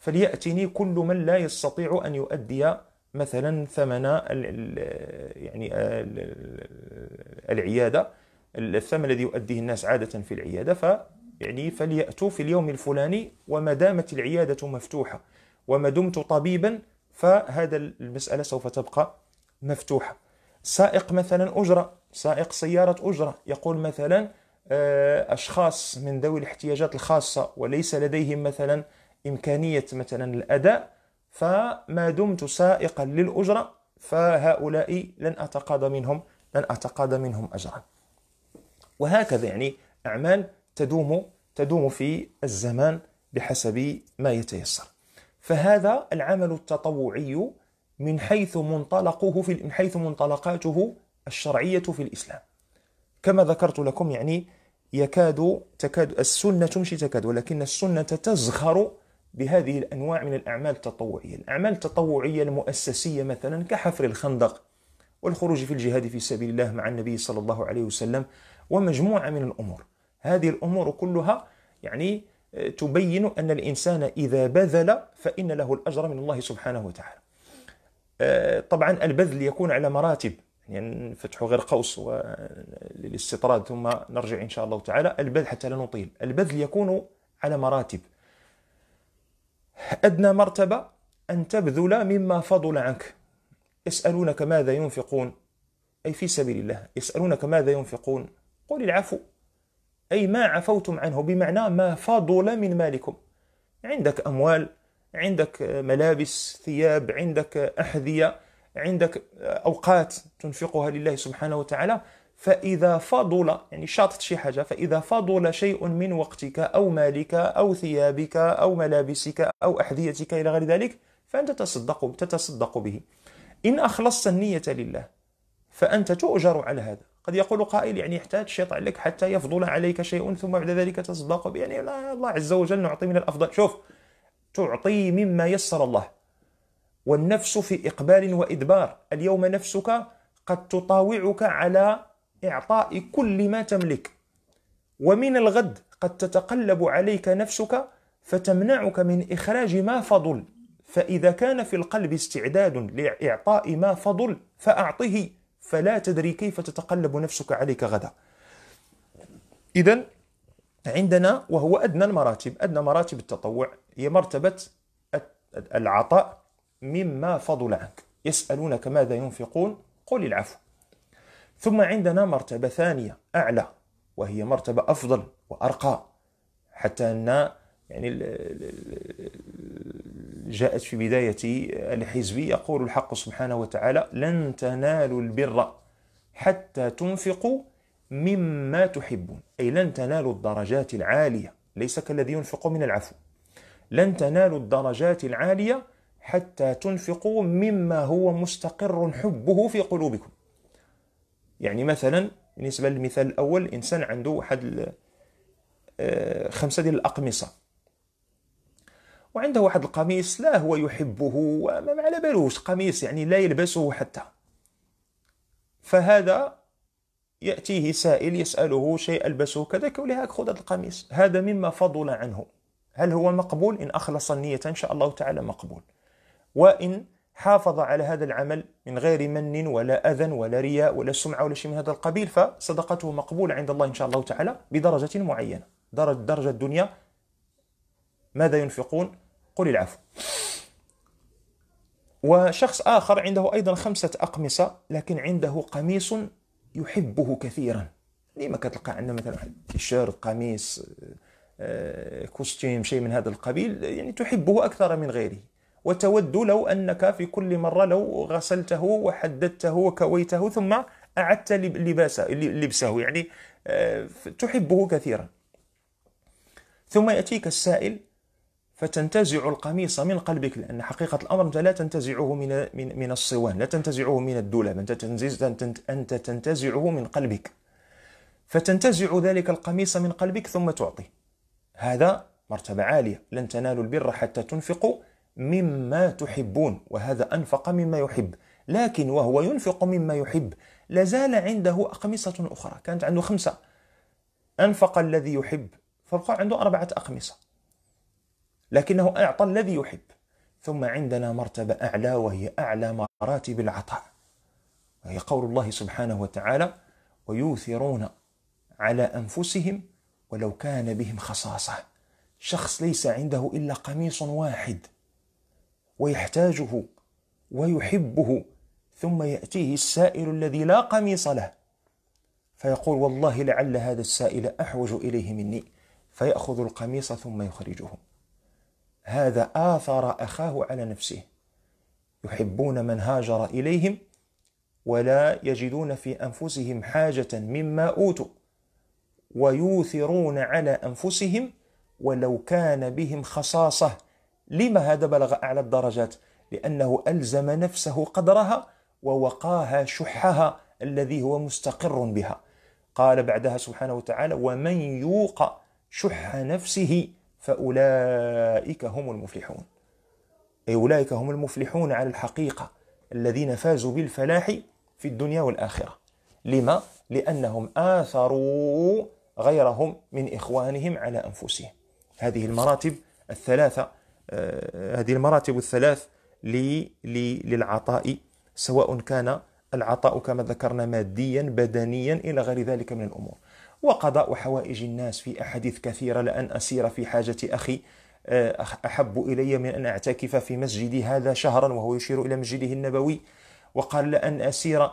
Speaker 1: فليأتني كل من لا يستطيع أن يؤدي مثلا ثمن يعني العيادة الثمن الذي يؤديه الناس عادة في العيادة ف يعني فليأتوا في اليوم الفلاني وما دامت العيادة مفتوحة وما دمت طبيبا فهذا المسألة سوف تبقى مفتوحة سائق مثلا أجرة سائق سيارة أجرة يقول مثلا آه، أشخاص من ذوي الاحتياجات الخاصة وليس لديهم مثلا إمكانية مثلا الأداء فما دمت سائقا للأجرة فهؤلاء لن أتقاضى منهم لن أتقاضى منهم أجرا وهكذا يعني أعمال تدوم تدوم في الزمان بحسب ما يتيسر فهذا العمل التطوعي من حيث منطلقه في من حيث منطلقاته الشرعية في الإسلام كما ذكرت لكم يعني يكاد تكاد السنة تمشي تكاد ولكن السنة تزخر بهذه الأنواع من الأعمال التطوعية الأعمال التطوعية المؤسسية مثلا كحفر الخندق والخروج في الجهاد في سبيل الله مع النبي صلى الله عليه وسلم ومجموعة من الأمور هذه الأمور كلها يعني آه، تبين أن الإنسان إذا بذل فإن له الأجر من الله سبحانه وتعالى آه، طبعا البذل يكون على مراتب يعني فتح غير قوس للاستطراد ثم نرجع إن شاء الله تعالى البذل حتى لا نطيل البذل يكون على مراتب أدنى مرتبة أن تبذل مما فضل عنك يسألونك ماذا ينفقون أي في سبيل الله يسألونك ماذا ينفقون قل العفو أي ما عفوتم عنه بمعنى ما فضل من مالكم عندك أموال عندك ملابس ثياب عندك أحذية عندك أوقات تنفقها لله سبحانه وتعالى فإذا فضل يعني شاطت شي حاجة فإذا فضل شيء من وقتك أو مالك أو ثيابك أو ملابسك أو أحذيتك إلى غير ذلك فأنت تصدق تتصدق به إن أخلصت النية لله فأنت تؤجر على هذا قد يقول قائل يعني يحتاج شيطان لك حتى يفضل عليك شيء ثم بعد ذلك تصدق به يعني الله عز وجل نعطي من الأفضل شوف تعطي مما يسر الله والنفس في إقبال وإدبار اليوم نفسك قد تطاوعك على إعطاء كل ما تملك ومن الغد قد تتقلب عليك نفسك فتمنعك من إخراج ما فضل فإذا كان في القلب استعداد لإعطاء ما فضل فأعطه فلا تدري كيف تتقلب نفسك عليك غدا إذا عندنا وهو أدنى المراتب أدنى مراتب التطوع هي مرتبة العطاء مما فضل عنك يسألونك ماذا ينفقون قل العفو ثم عندنا مرتبة ثانية أعلى وهي مرتبة أفضل وأرقى حتى أن يعني جاءت في بداية الحزب يقول الحق سبحانه وتعالى لن تنالوا البر حتى تنفقوا مما تحبون أي لن تنالوا الدرجات العالية ليس كالذي ينفق من العفو لن تنالوا الدرجات العالية حتى تنفقوا مما هو مستقر حبه في قلوبكم يعني مثلا بالنسبة للمثال الأول إنسان عنده واحد آه، خمسة ديال الأقمصة وعنده واحد القميص لا هو يحبه وما على بالوش قميص يعني لا يلبسه حتى فهذا يأتيه سائل يسأله شيء ألبسه كذا كولي هاك خذ هذا القميص هذا مما فضل عنه هل هو مقبول إن أخلص النية إن شاء الله تعالى مقبول وإن حافظ على هذا العمل من غير من ولا أذى ولا رياء ولا سمعة ولا شيء من هذا القبيل فصدقته مقبولة عند الله إن شاء الله تعالى بدرجة معينة درجة, درجة الدنيا ماذا ينفقون قل العفو وشخص آخر عنده أيضا خمسة أقمصة لكن عنده قميص يحبه كثيرا لما كتلقى عندنا مثلا تيشيرت قميص آه، كوستيم شيء من هذا القبيل يعني تحبه أكثر من غيره وتود لو أنك في كل مرة لو غسلته وحددته وكويته ثم أعدت لباسه لبسه يعني آه، تحبه كثيرا ثم يأتيك السائل فتنتزع القميص من قلبك لأن حقيقة الأمر أنت لا تنتزعه من من الصوان لا تنتزعه من الدولاب أنت أنت تنتزعه من قلبك فتنتزع ذلك القميص من قلبك ثم تعطي هذا مرتبة عالية لن تنالوا البر حتى تنفقوا مما تحبون وهذا أنفق مما يحب لكن وهو ينفق مما يحب لازال عنده أقمصة أخرى كانت عنده خمسة أنفق الذي يحب فبقى عنده أربعة أقمصة لكنه أعطى الذي يحب ثم عندنا مرتبة أعلى وهي أعلى مراتب العطاء وهي قول الله سبحانه وتعالى ويؤثرون على أنفسهم ولو كان بهم خصاصة شخص ليس عنده إلا قميص واحد ويحتاجه ويحبه ثم يأتيه السائل الذي لا قميص له فيقول والله لعل هذا السائل أحوج إليه مني فيأخذ القميص ثم يخرجه هذا آثر أخاه على نفسه يحبون من هاجر إليهم ولا يجدون في أنفسهم حاجة مما أوتوا ويوثرون على أنفسهم ولو كان بهم خصاصة لما هذا بلغ أعلى الدرجات لأنه ألزم نفسه قدرها ووقاها شحها الذي هو مستقر بها قال بعدها سبحانه وتعالى ومن يوق شح نفسه فأولئك هم المفلحون أي أولئك هم المفلحون على الحقيقة الذين فازوا بالفلاح في الدنيا والآخرة لما؟ لأنهم آثروا غيرهم من إخوانهم على أنفسهم هذه المراتب الثلاثة آه، هذه المراتب الثلاث للعطاء سواء كان العطاء كما ذكرنا ماديا بدنيا الى غير ذلك من الامور وقضاء حوائج الناس في احاديث كثيره لان اسير في حاجه اخي آه، احب الي من ان اعتكف في مسجدي هذا شهرا وهو يشير الى مسجده النبوي وقال لان اسير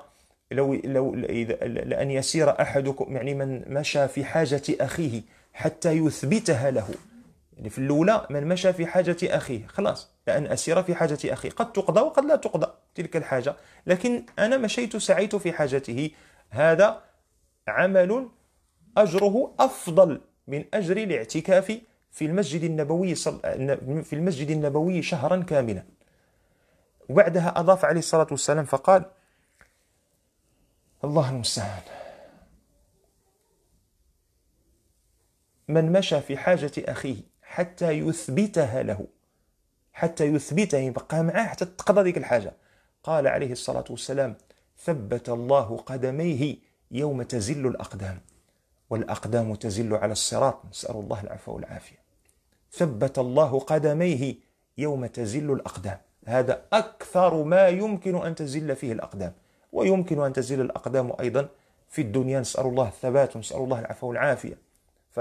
Speaker 1: لو لو لان يسير احدكم يعني من مشى في حاجه اخيه حتى يثبتها له يعني في الأولى من مشى في حاجة أخيه خلاص لأن أسير في حاجة أخيه قد تقضى وقد لا تقضى تلك الحاجة لكن أنا مشيت سعيت في حاجته هذا عمل أجره أفضل من أجر الاعتكاف في المسجد النبوي صل... في المسجد النبوي شهرا كاملا وبعدها أضاف عليه الصلاة والسلام فقال الله المستعان من مشى في حاجة أخيه حتى يثبتها له حتى يثبتها يبقى يعني معاه حتى تقضى ذيك الحاجة قال عليه الصلاة والسلام ثبت الله قدميه يوم تزل الأقدام والأقدام تزل على الصراط نسأل الله العفو والعافية ثبت الله قدميه يوم تزل الأقدام هذا أكثر ما يمكن أن تزل فيه الأقدام ويمكن أن تزل الأقدام أيضا في الدنيا نسأل الله الثبات ونسأل الله العفو والعافية ف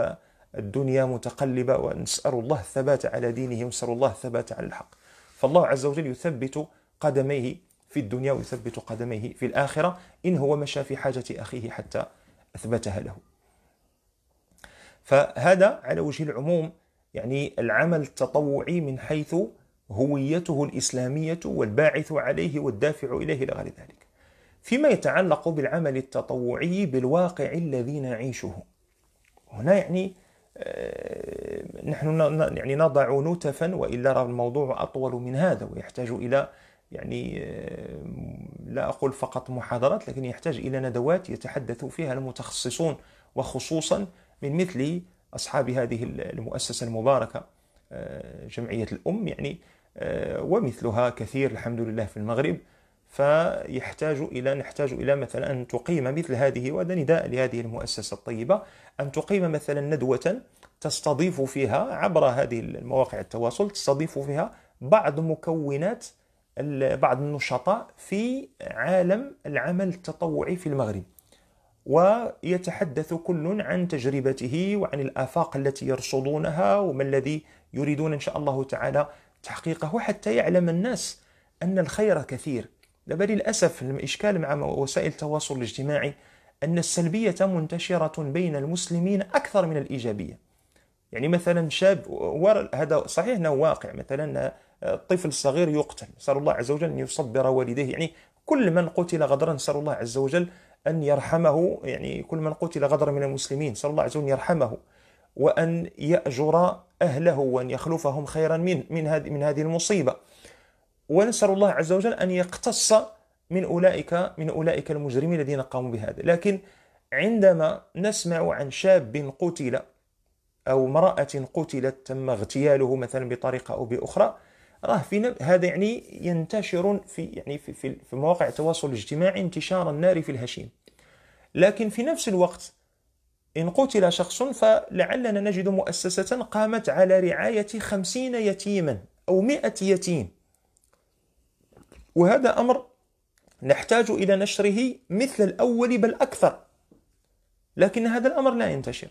Speaker 1: الدنيا متقلبة ونسأل الله الثبات على دينه ونسأل الله الثبات على الحق فالله عز وجل يثبت قدميه في الدنيا ويثبت قدميه في الآخرة إن هو مشى في حاجة أخيه حتى أثبتها له فهذا على وجه العموم يعني العمل التطوعي من حيث هويته الإسلامية والباعث عليه والدافع إليه إلى غير ذلك فيما يتعلق بالعمل التطوعي بالواقع الذي نعيشه هنا يعني آه، نحن يعني نضع نتفا والا راه الموضوع اطول من هذا ويحتاج الى يعني آه، لا اقول فقط محاضرات لكن يحتاج الى ندوات يتحدث فيها المتخصصون وخصوصا من مثل اصحاب هذه المؤسسه المباركه آه، جمعيه الام يعني ومثلها كثير الحمد لله في المغرب فيحتاج إلى نحتاج إلى مثلا أن تقيم مثل هذه وهذا نداء لهذه المؤسسة الطيبة أن تقيم مثلا ندوة تستضيف فيها عبر هذه المواقع التواصل تستضيف فيها بعض مكونات بعض النشطاء في عالم العمل التطوعي في المغرب ويتحدث كل عن تجربته وعن الآفاق التي يرصدونها وما الذي يريدون إن شاء الله تعالى تحقيقه حتى يعلم الناس أن الخير كثير دابا للاسف الاشكال مع وسائل التواصل الاجتماعي ان السلبيه منتشره بين المسلمين اكثر من الايجابيه يعني مثلا شاب هذا صحيح انه واقع مثلا الطفل الصغير يقتل نسال الله عز وجل ان يصبر والديه يعني كل من قتل غدرا نسال الله عز وجل ان يرحمه يعني كل من قتل غدرا من المسلمين نسال الله عز وجل يرحمه وان ياجر اهله وان يخلفهم خيرا من من هذه من هذه المصيبه ونسأل الله عز وجل أن يقتص من أولئك من أولئك المجرمين الذين قاموا بهذا لكن عندما نسمع عن شاب قتل أو امرأة قتلت تم اغتياله مثلا بطريقة أو بأخرى راه في هذا يعني ينتشر في يعني في, في, في مواقع التواصل الاجتماعي انتشار النار في الهشيم لكن في نفس الوقت إن قتل شخص فلعلنا نجد مؤسسة قامت على رعاية خمسين يتيما أو مئة يتيم وهذا أمر نحتاج إلى نشره مثل الأول بل أكثر لكن هذا الأمر لا ينتشر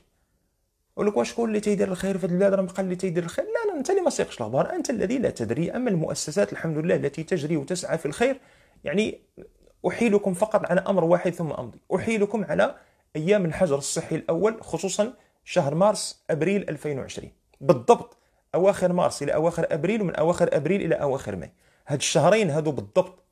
Speaker 1: أقول لك واش كون اللي تيدير الخير في البلاد راه بقى اللي تيدير الخير لا لا انت اللي ما سيقش الاخبار انت الذي لا تدري اما المؤسسات الحمد لله التي تجري وتسعى في الخير يعني احيلكم فقط على امر واحد ثم امضي احيلكم على ايام الحجر الصحي الاول خصوصا شهر مارس ابريل 2020 بالضبط اواخر مارس الى اواخر ابريل ومن اواخر ابريل الى اواخر مايو هاد الشهرين هادو بالضبط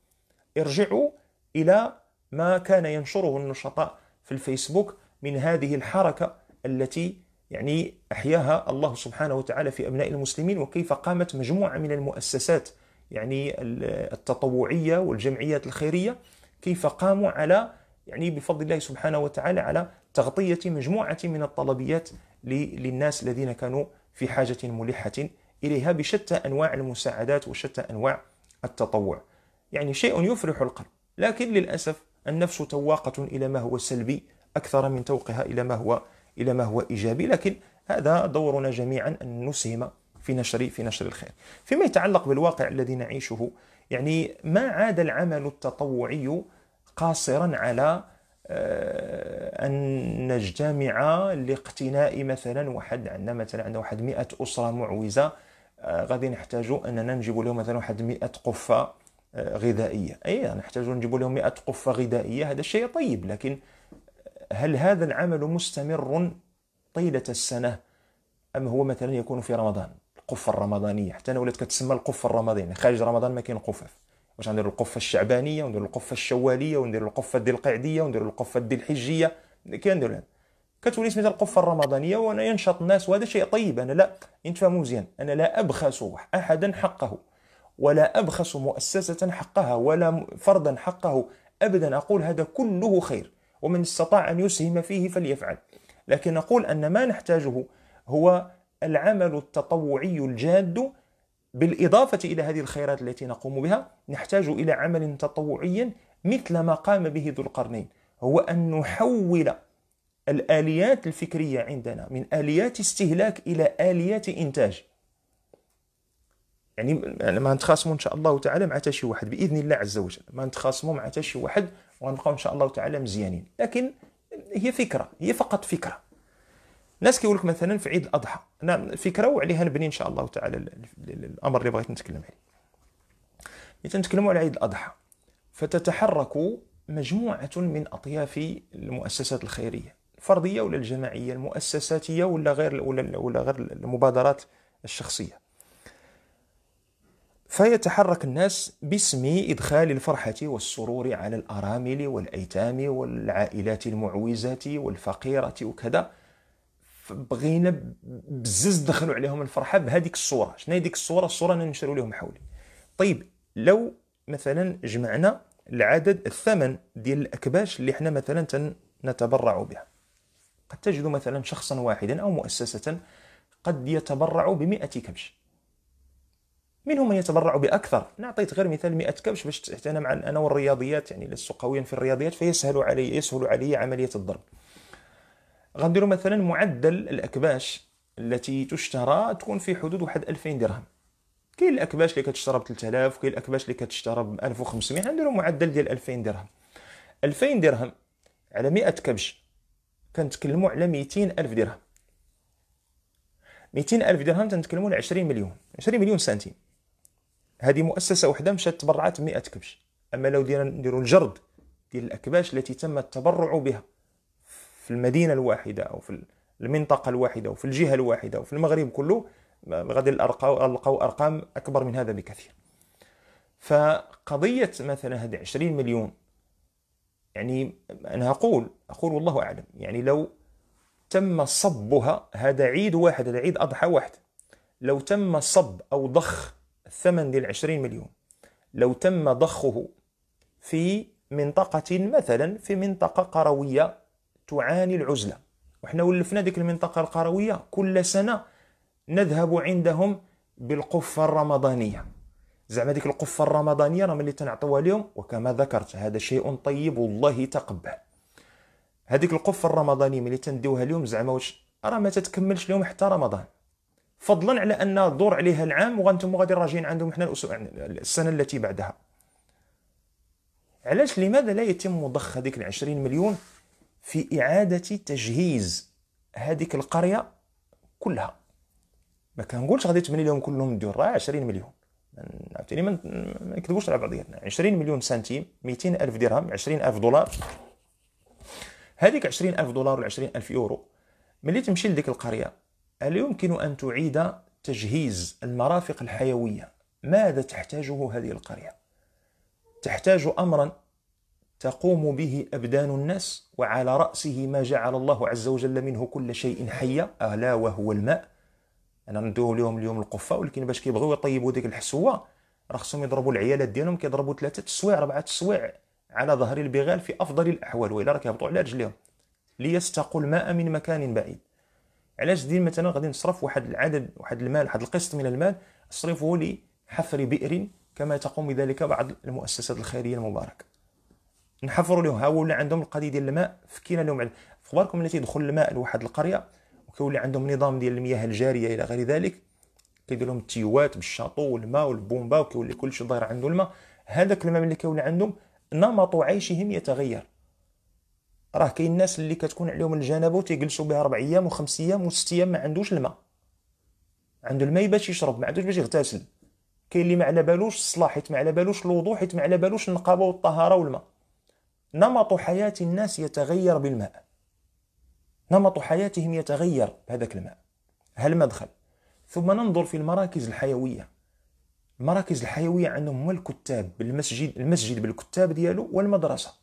Speaker 1: ارجعوا إلى ما كان ينشره النشطاء في الفيسبوك من هذه الحركة التي يعني أحياها الله سبحانه وتعالى في أبناء المسلمين وكيف قامت مجموعة من المؤسسات يعني التطوعية والجمعيات الخيرية كيف قاموا على يعني بفضل الله سبحانه وتعالى على تغطية مجموعة من الطلبيات للناس الذين كانوا في حاجة ملحة إليها بشتى أنواع المساعدات وشتى أنواع التطوع يعني شيء يفرح القلب لكن للأسف النفس تواقة إلى ما هو سلبي أكثر من توقها إلى ما هو إلى ما هو إيجابي لكن هذا دورنا جميعا أن نسهم في نشر في نشر الخير فيما يتعلق بالواقع الذي نعيشه يعني ما عاد العمل التطوعي قاصرا على آه، أن نجتمع لاقتناء مثلا واحد عندنا مثلا عندنا واحد 100 أسرة معوزة آه، غادي نحتاجوا اننا نجيبوا لهم مثلا واحد 100 قفه آه، غذائيه اي نحتاجوا نجيبوا لهم 100 قفه غذائيه هذا الشيء طيب لكن هل هذا العمل مستمر طيله السنه ام هو مثلا يكون في رمضان القفه الرمضانيه حتى انا ولات كتسمى القفه الرمضانيه يعني خارج رمضان ما كاين قفف واش نديروا القفه الشعبانيه ونديروا القفه الشواليه ونديروا القفه ديال القعديه ونديروا القفه ديال الحجيه كاين كتولي سميتها القفه الرمضانيه وانا ينشط الناس وهذا شيء طيب انا لا انتفهموا مزيان انا لا ابخس احدا حقه ولا ابخس مؤسسه حقها ولا فردا حقه ابدا اقول هذا كله خير ومن استطاع ان يسهم فيه فليفعل لكن اقول ان ما نحتاجه هو العمل التطوعي الجاد بالاضافه الى هذه الخيرات التي نقوم بها نحتاج الى عمل تطوعي مثل ما قام به ذو القرنين هو ان نحول الآليات الفكرية عندنا من آليات استهلاك إلى آليات إنتاج يعني, يعني ما نتخاصموا إن شاء الله تعالى مع حتى شي واحد بإذن الله عز وجل ما نتخاصموا مع حتى شي واحد وغنبقاو إن شاء الله تعالى مزيانين لكن هي فكرة هي فقط فكرة الناس كيقول لك مثلا في عيد الأضحى أنا فكرة وعليها نبني إن شاء الله تعالى الأمر اللي بغيت نتكلم عليه تنتكلموا على عيد الأضحى فتتحرك مجموعة من أطياف المؤسسات الخيرية الفرديه ولا الجماعيه المؤسساتيه ولا غير ولا ولا غير المبادرات الشخصيه فيتحرك الناس باسم إدخال الفرحة والسرور على الأرامل والأيتام والعائلات المعوزة والفقيرة وكذا بغينا بزز دخلوا عليهم الفرحة بهذيك الصورة شنو هذيك الصورة الصورة ننشروا لهم حولي طيب لو مثلا جمعنا العدد الثمن ديال الأكباش اللي احنا مثلا نتبرع بها قد تجد مثلا شخصا واحدا أو مؤسسة قد يتبرع بمئة كبش منهم من يتبرع بأكثر أنا أعطيت غير مثال 100 كبش باش تحتنم مع أنا والرياضيات يعني لست قويا في الرياضيات فيسهل علي يسهل علي عملية الضرب غنديروا مثلا معدل الأكباش التي تشترى تكون في حدود واحد 2000 درهم كاين الأكباش اللي كتشترى ب 3000 وكاين الأكباش اللي كتشترى ب 1500 غنديروا معدل ديال 2000 درهم 2000 درهم على 100 كبش كنتكلموا على 200 الف درهم 200 الف درهم تنتكلموا على 20 مليون 20 مليون سنتيم هذه مؤسسه وحده مشات تبرعات 100 كبش اما لو دينا نديروا الجرد ديال الاكباش التي تم التبرع بها في المدينه الواحده او في المنطقه الواحده وفي الجهه الواحده وفي المغرب كله غادي نلقاو ارقام اكبر من هذا بكثير فقضيه مثلا هذه 20 مليون يعني أنا أقول أقول والله أعلم يعني لو تم صبها هذا عيد واحد هذا عيد أضحى واحد لو تم صب أو ضخ الثمن ديال 20 مليون لو تم ضخه في منطقة مثلا في منطقة قروية تعاني العزلة وحنا ولفنا ديك المنطقة القروية كل سنة نذهب عندهم بالقفة الرمضانية زعما ديك القفه الرمضانيه راه ملي تنعطوها لهم وكما ذكرت هذا شيء طيب والله تقبل هذيك القفه الرمضانيه ملي تنديوها لهم زعما واش راه ما تتكملش لهم حتى رمضان فضلا على ان دور عليها العام وانتم غادي راجعين عندهم حنا السنه التي بعدها علاش لماذا لا يتم ضخ هذيك ال مليون في اعاده تجهيز هذيك القريه كلها ما كنقولش غادي تبني لهم كلهم ديور راه 20 مليون عرفتيني ما نكذبوش على بعضياتنا 20 مليون سنتيم 200 الف درهم 20 الف دولار هذيك 20 الف دولار ولا 20 الف يورو ملي تمشي لديك القريه هل يمكن ان تعيد تجهيز المرافق الحيويه ماذا تحتاجه هذه القريه تحتاج امرا تقوم به أبدان الناس وعلى رأسه ما جعل الله عز وجل منه كل شيء حي ألا وهو الماء انا ندوه لهم اليوم القفه ولكن باش كيبغيو يطيبوا ديك الحسوه راه خصهم يضربوا العيالات ديالهم كيضربوا ثلاثه السوايع اربعه السوايع على ظهر البغال في افضل الاحوال والا راه كيهبطوا على رجليهم ليستقوا الماء من مكان بعيد علاش دين مثلا غادي نصرف واحد العدد واحد المال واحد القسط من المال اصرفه لحفر بئر كما تقوم بذلك بعض المؤسسات الخيريه المباركه نحفروا لهم ها ولا عندهم القضيه ديال الماء فكينا لهم في بالكم ملي تيدخل الماء لواحد القريه وكيولي عندهم نظام ديال المياه الجاريه الى غير ذلك كيدير لهم التيوات بالشاطو والماء والبومبا وكيولي كلشي ظاهر عنده الماء هذاك الماء ملي كيولي عندهم نمط عيشهم يتغير راه كاين الناس اللي كتكون عليهم الجنابه وتيجلسوا بها اربع ايام وخمس ايام وست ايام ما عندوش الماء عنده الماء باش يشرب ما عندوش باش يغتسل كاين اللي ما على بالوش الصلاح حيت ما على بالوش الوضوء حيت ما على بالوش النقابه والطهاره والماء نمط حياه الناس يتغير بالماء نمط حياتهم يتغير بهذاك الماء هل مدخل ثم ننظر في المراكز الحيوية المراكز الحيوية عندهم هما الكتاب بالمسجد المسجد بالكتاب ديالو والمدرسة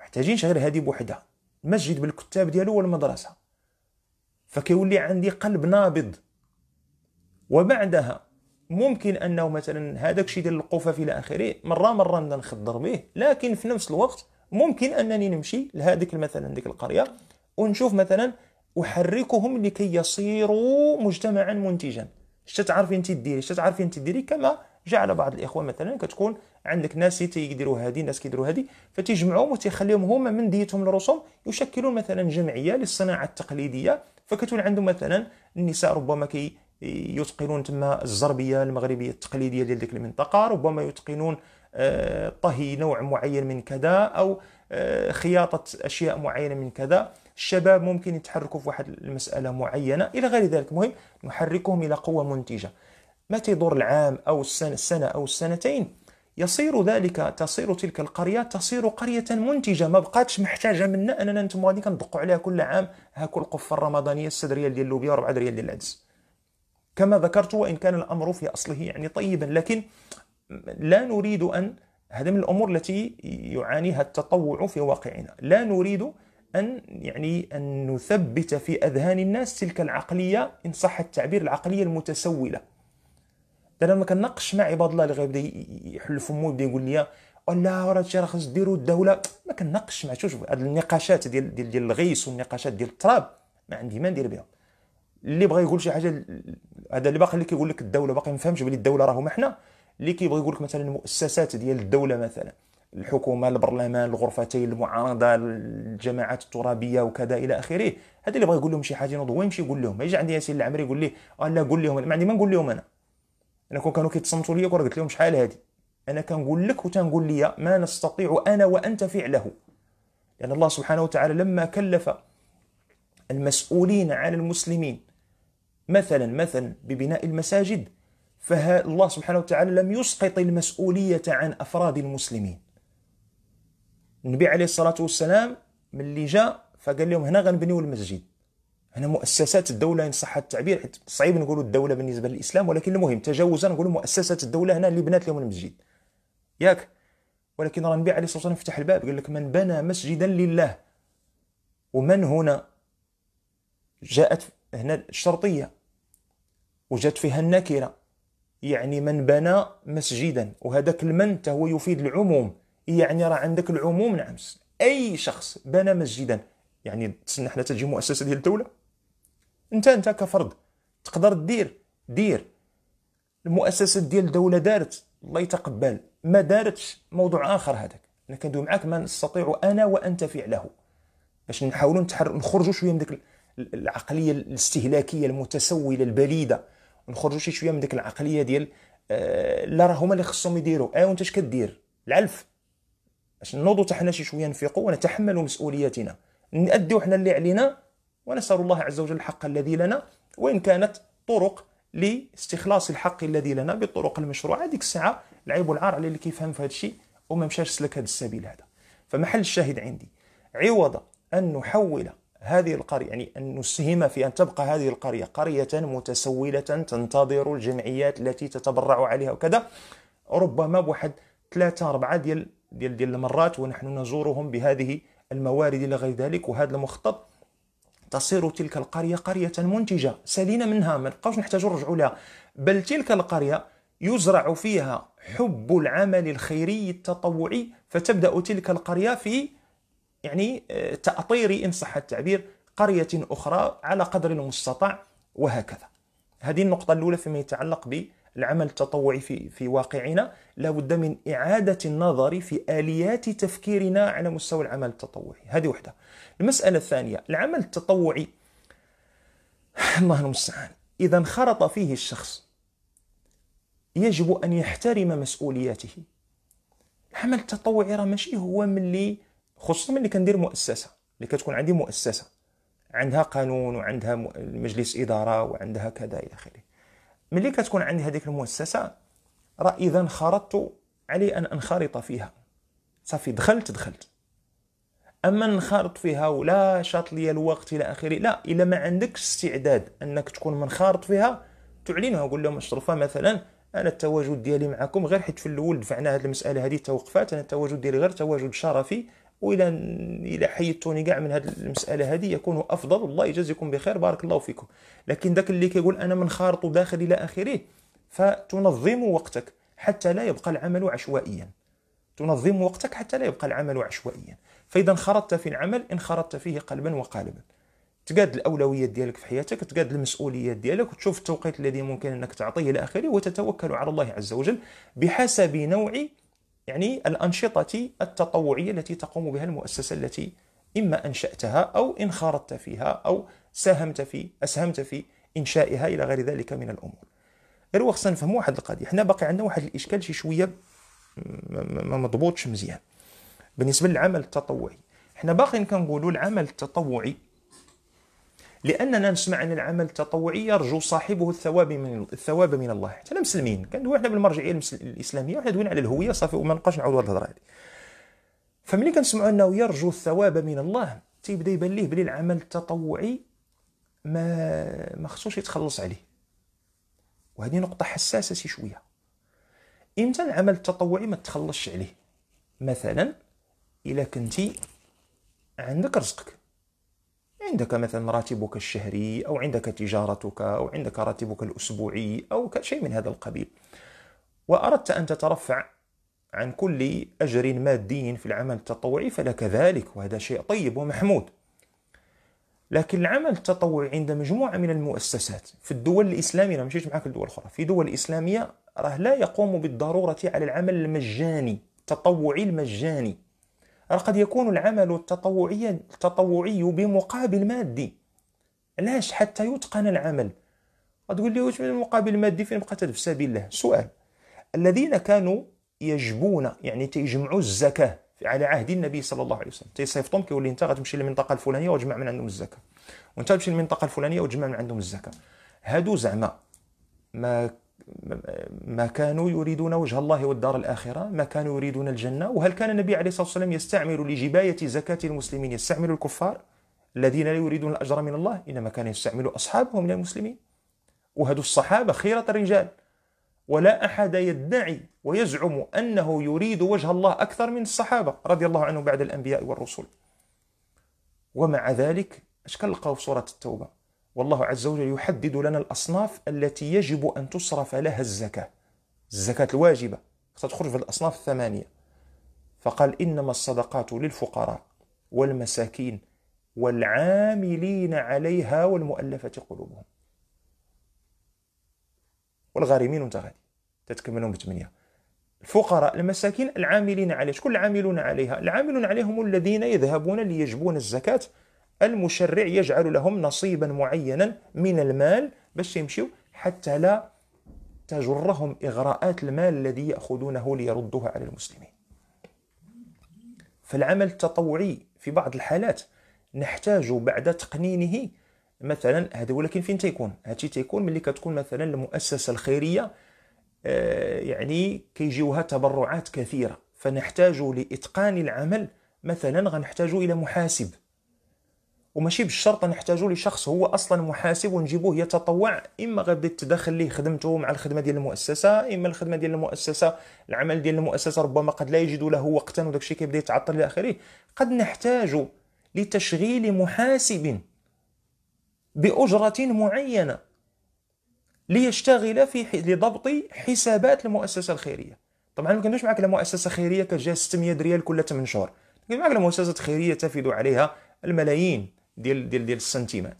Speaker 1: محتاجينش غير هذه بوحدها المسجد بالكتاب ديالو والمدرسة فكيولي عندي قلب نابض وبعدها ممكن انه مثلا هذاك الشيء ديال القفف الى اخره مره مره نخضر به لكن في نفس الوقت ممكن انني نمشي لهذيك مثلا ديك القريه ونشوف مثلا احركهم لكي يصيروا مجتمعا منتجا اش تعرفي انت ديري اش تعرفي انت ديري كما جعل بعض الاخوه مثلا كتكون عندك ناس تيديروا هذه ناس كيديروا هذه فتجمعهم وتخليهم هما من ديتهم الرسوم يشكلون مثلا جمعيه للصناعه التقليديه فكتكون عندهم مثلا النساء ربما كي يتقنون تما الزربيه المغربيه التقليديه ديال ديك المنطقه ربما يتقنون آه، طهي نوع معين من كذا او آه، خياطه اشياء معينه من كذا الشباب ممكن يتحركوا في واحد المساله معينه الى غير ذلك المهم نحركهم الى قوه منتجه متى يدور العام او السنه, او السنتين يصير ذلك تصير تلك القرية تصير قرية منتجة ما بقاتش محتاجة منا أننا نتوما غادي كندقوا عليها كل عام هاكل القفة الرمضانية 6 ريال ديال اللوبيا و4 ريال ديال العدس كما ذكرت وإن كان الأمر في أصله يعني طيبا لكن لا نريد أن هذا من الأمور التي يعانيها التطوع في واقعنا لا نريد أن يعني أن نثبت في أذهان الناس تلك العقلية إن صح التعبير العقلية المتسولة ده ما كنناقش مع عباد الله اللي غيبدا يحل فمو يبدا يقول لي لا راه شي راه خاص ديروا الدوله ما كنناقش مع شوف هاد النقاشات ديال ديال ديال الغيس والنقاشات ديال التراب ما عندي ما ندير بها اللي بغى يقول شي حاجه هذا اللي باقي اللي كيقول لك الدوله باقي ما فهمش بلي الدوله راهو حنا اللي كيبغي يقول لك مثلا المؤسسات ديال الدوله مثلا الحكومه البرلمان الغرفتين المعارضه الجماعات الترابيه وكذا الى اخره هذا اللي بغى يقول لهم شي حاجه ينوض هو يمشي يقول لهم ما يجي عند ياسين العمري يقول لي لا قول لهم ما عندي ما نقول لهم انا انا كون كانوا كيتصنتوا لي قلت لهم شحال هادي انا كنقول لك وتنقول لي ما نستطيع انا وانت فعله لان يعني الله سبحانه وتعالى لما كلف المسؤولين على المسلمين مثلا مثلا ببناء المساجد فالله سبحانه وتعالى لم يسقط المسؤولية عن أفراد المسلمين النبي عليه الصلاة والسلام من اللي جاء فقال لهم هنا غنبنيو المسجد هنا مؤسسات الدولة إن صح التعبير صعيب نقول الدولة بالنسبة للإسلام ولكن المهم تجاوزا نقول مؤسسات الدولة هنا اللي بنات لهم المسجد ياك ولكن راه النبي عليه الصلاة والسلام فتح الباب قال لك من بنى مسجدا لله ومن هنا جاءت هنا الشرطية وجات فيها النكرة يعني من بنى مسجدا وهذاك المن هو يفيد العموم يعني راه عندك العموم نعم اي شخص بنى مسجدا يعني تسنى حنا تجي مؤسسه ديال الدوله انت انت كفرد تقدر دير دير المؤسسات ديال الدوله دارت الله يتقبل ما دارتش موضوع اخر هذاك انا كندوي معاك ما نستطيع انا وانت فعله باش نحاولوا نخرجوا شويه من ديك العقليه الاستهلاكيه المتسوله البليده نخرجوا شويه من ديك العقليه ديال آه، لا راه هما اللي خصهم يديروا اي آه، وانت اش كدير العلف باش نوضوا حتى حنا شي شويه نفيقوا ونتحملوا مسؤولياتنا نأديو حنا اللي علينا ونسال الله عز وجل الحق الذي لنا وان كانت طرق لاستخلاص الحق الذي لنا بالطرق المشروعه ديك الساعه العيب والعار على اللي كيفهم في هذا الشيء وما مشاش سلك هذا السبيل هذا فمحل الشاهد عندي عوض ان نحول هذه القرية يعني أن نسهم في أن تبقى هذه القرية قرية متسولة تنتظر الجمعيات التي تتبرع عليها وكذا ربما بواحد ثلاثة أربعة ديال ديال ديال المرات ونحن نزورهم بهذه الموارد إلى غير ذلك وهذا المخطط تصير تلك القرية قرية منتجة سالينا منها ما نبقاوش نحتاجوا نرجعوا لها بل تلك القرية يزرع فيها حب العمل الخيري التطوعي فتبدأ تلك القرية في يعني آه، تأطيري إن صح التعبير قرية أخرى على قدر المستطاع وهكذا هذه النقطة الأولى فيما يتعلق بالعمل التطوعي في, في واقعنا لابد من إعادة النظر في آليات تفكيرنا على مستوى العمل التطوعي هذه وحدة المسألة الثانية العمل التطوعي الله المستعان إذا انخرط فيه الشخص يجب أن يحترم مسؤولياته العمل التطوعي راه ماشي هو ملي خصوصا ملي كندير مؤسسه اللي كتكون عندي مؤسسه عندها قانون وعندها مجلس اداره وعندها كذا الى اخره ملي كتكون عندي هذيك المؤسسه راه اذا انخرطت علي ان انخرط فيها صافي دخلت دخلت اما نخرط فيها ولا شاط لي الوقت الى اخره لا الا ما عندكش استعداد انك تكون منخرط فيها تعلنها قول لهم الشرفه مثلا انا التواجد ديالي معكم غير حيت في الاول دفعنا هذه المساله هذه توقفات انا التواجد ديالي غير تواجد شرفي واذا الى حيدتوني كاع من هذه المساله هذه يكون افضل الله يجازيكم بخير بارك الله فيكم لكن ذاك اللي كيقول انا منخرط داخل الى اخره فتنظم وقتك حتى لا يبقى العمل عشوائيا تنظم وقتك حتى لا يبقى العمل عشوائيا فاذا انخرطت في العمل انخرطت فيه قلبا وقالبا تقاد الاولويات ديالك في حياتك تقاد المسؤوليات ديالك وتشوف التوقيت الذي ممكن انك تعطيه الى اخره وتتوكل على الله عز وجل بحسب نوع يعني الأنشطة التطوعية التي تقوم بها المؤسسة التي إما أنشأتها أو انخرطت فيها أو ساهمت في أسهمت في إنشائها إلى غير ذلك من الأمور غير خصنا نفهموا واحد القضية حنا باقي عندنا واحد الإشكال شي شوية ما مضبوطش مزيان بالنسبة للعمل التطوعي حنا باقيين كنقولوا العمل التطوعي لاننا نسمع ان العمل التطوعي يرجو صاحبه الثواب من الثواب من الله حتى انا مسلمين كندويو حنا بالمرجعيه الاسلاميه وحنا دوينا على الهويه صافي وما نبقاش نعاودوا الهضره هذه فملي كنسمعوا انه يرجو الثواب من الله تيبدا يبان ليه بلي العمل التطوعي ما ما خصوش يتخلص عليه وهذه نقطه حساسه شي شويه امتى العمل التطوعي ما تخلصش عليه مثلا الا كنتي عندك رزقك عندك مثلا راتبك الشهري أو عندك تجارتك أو عندك راتبك الأسبوعي أو شيء من هذا القبيل وأردت أن تترفع عن كل أجر مادي في العمل التطوعي فلك ذلك وهذا شيء طيب ومحمود لكن العمل التطوعي عند مجموعة من المؤسسات في الدول الإسلامية أنا مشيت معك الدول الأخرى في دول إسلامية راه لا يقوم بالضرورة على العمل المجاني التطوعي المجاني قد يكون العمل التطوعي التطوعي بمقابل مادي علاش حتى يتقن العمل غتقول لي واش من المقابل المادي فين بقى في سبيل الله سؤال الذين كانوا يجبون يعني تيجمعوا الزكاه على عهد النبي صلى الله عليه وسلم تيصيفطهم كيقول لي انت غتمشي للمنطقه الفلانيه وتجمع من عندهم الزكاه وانت تمشي للمنطقه الفلانيه وتجمع من عندهم الزكاه هادو زعما ما ما كانوا يريدون وجه الله والدار الآخرة ما كانوا يريدون الجنة وهل كان النبي عليه الصلاة والسلام يستعمل لجباية زكاة المسلمين يستعمل الكفار الذين لا يريدون الأجر من الله إنما كان يستعمل أصحابه من المسلمين وهذو الصحابة خيرة الرجال ولا أحد يدعي ويزعم أنه يريد وجه الله أكثر من الصحابة رضي الله عنهم بعد الأنبياء والرسل ومع ذلك أشكال لقاو في سورة التوبة والله عز وجل يحدد لنا الأصناف التي يجب أن تصرف لها الزكاة الزكاة الواجبة تدخل في الأصناف الثمانية فقال إنما الصدقات للفقراء والمساكين والعاملين عليها والمؤلفة قلوبهم والغارمين وانت غادي تتكملهم بثمانية الفقراء المساكين العاملين عليها شكون العاملون عليها العاملون عليهم الذين يذهبون ليجبون الزكاة المشرع يجعل لهم نصيبا معينا من المال باش يمشيو حتى لا تجرهم إغراءات المال الذي يأخذونه ليردوها على المسلمين فالعمل التطوعي في بعض الحالات نحتاج بعد تقنينه مثلا هذا ولكن فين تيكون هادشي تيكون ملي كتكون مثلا المؤسسه الخيريه آه، يعني كيجيوها تبرعات كثيره فنحتاج لاتقان العمل مثلا غنحتاج الى محاسب وماشي بالشرط نحتاجوا لشخص هو اصلا محاسب ونجيبوه يتطوع اما غادي تدخل ليه خدمته مع الخدمه ديال المؤسسه اما الخدمه ديال المؤسسه العمل ديال المؤسسه ربما قد لا يجد له وقتا وداك الشيء كيبدا يتعطل الى اخره قد نحتاج لتشغيل محاسب باجره معينه ليشتغل في لضبط حسابات المؤسسه الخيريه طبعا ما كندوش معك لمؤسسه خيريه كجا 600 ريال كل 8 شهور كاين معك مؤسسه خيريه تفيد عليها الملايين ديال ديال ديال السنتيمات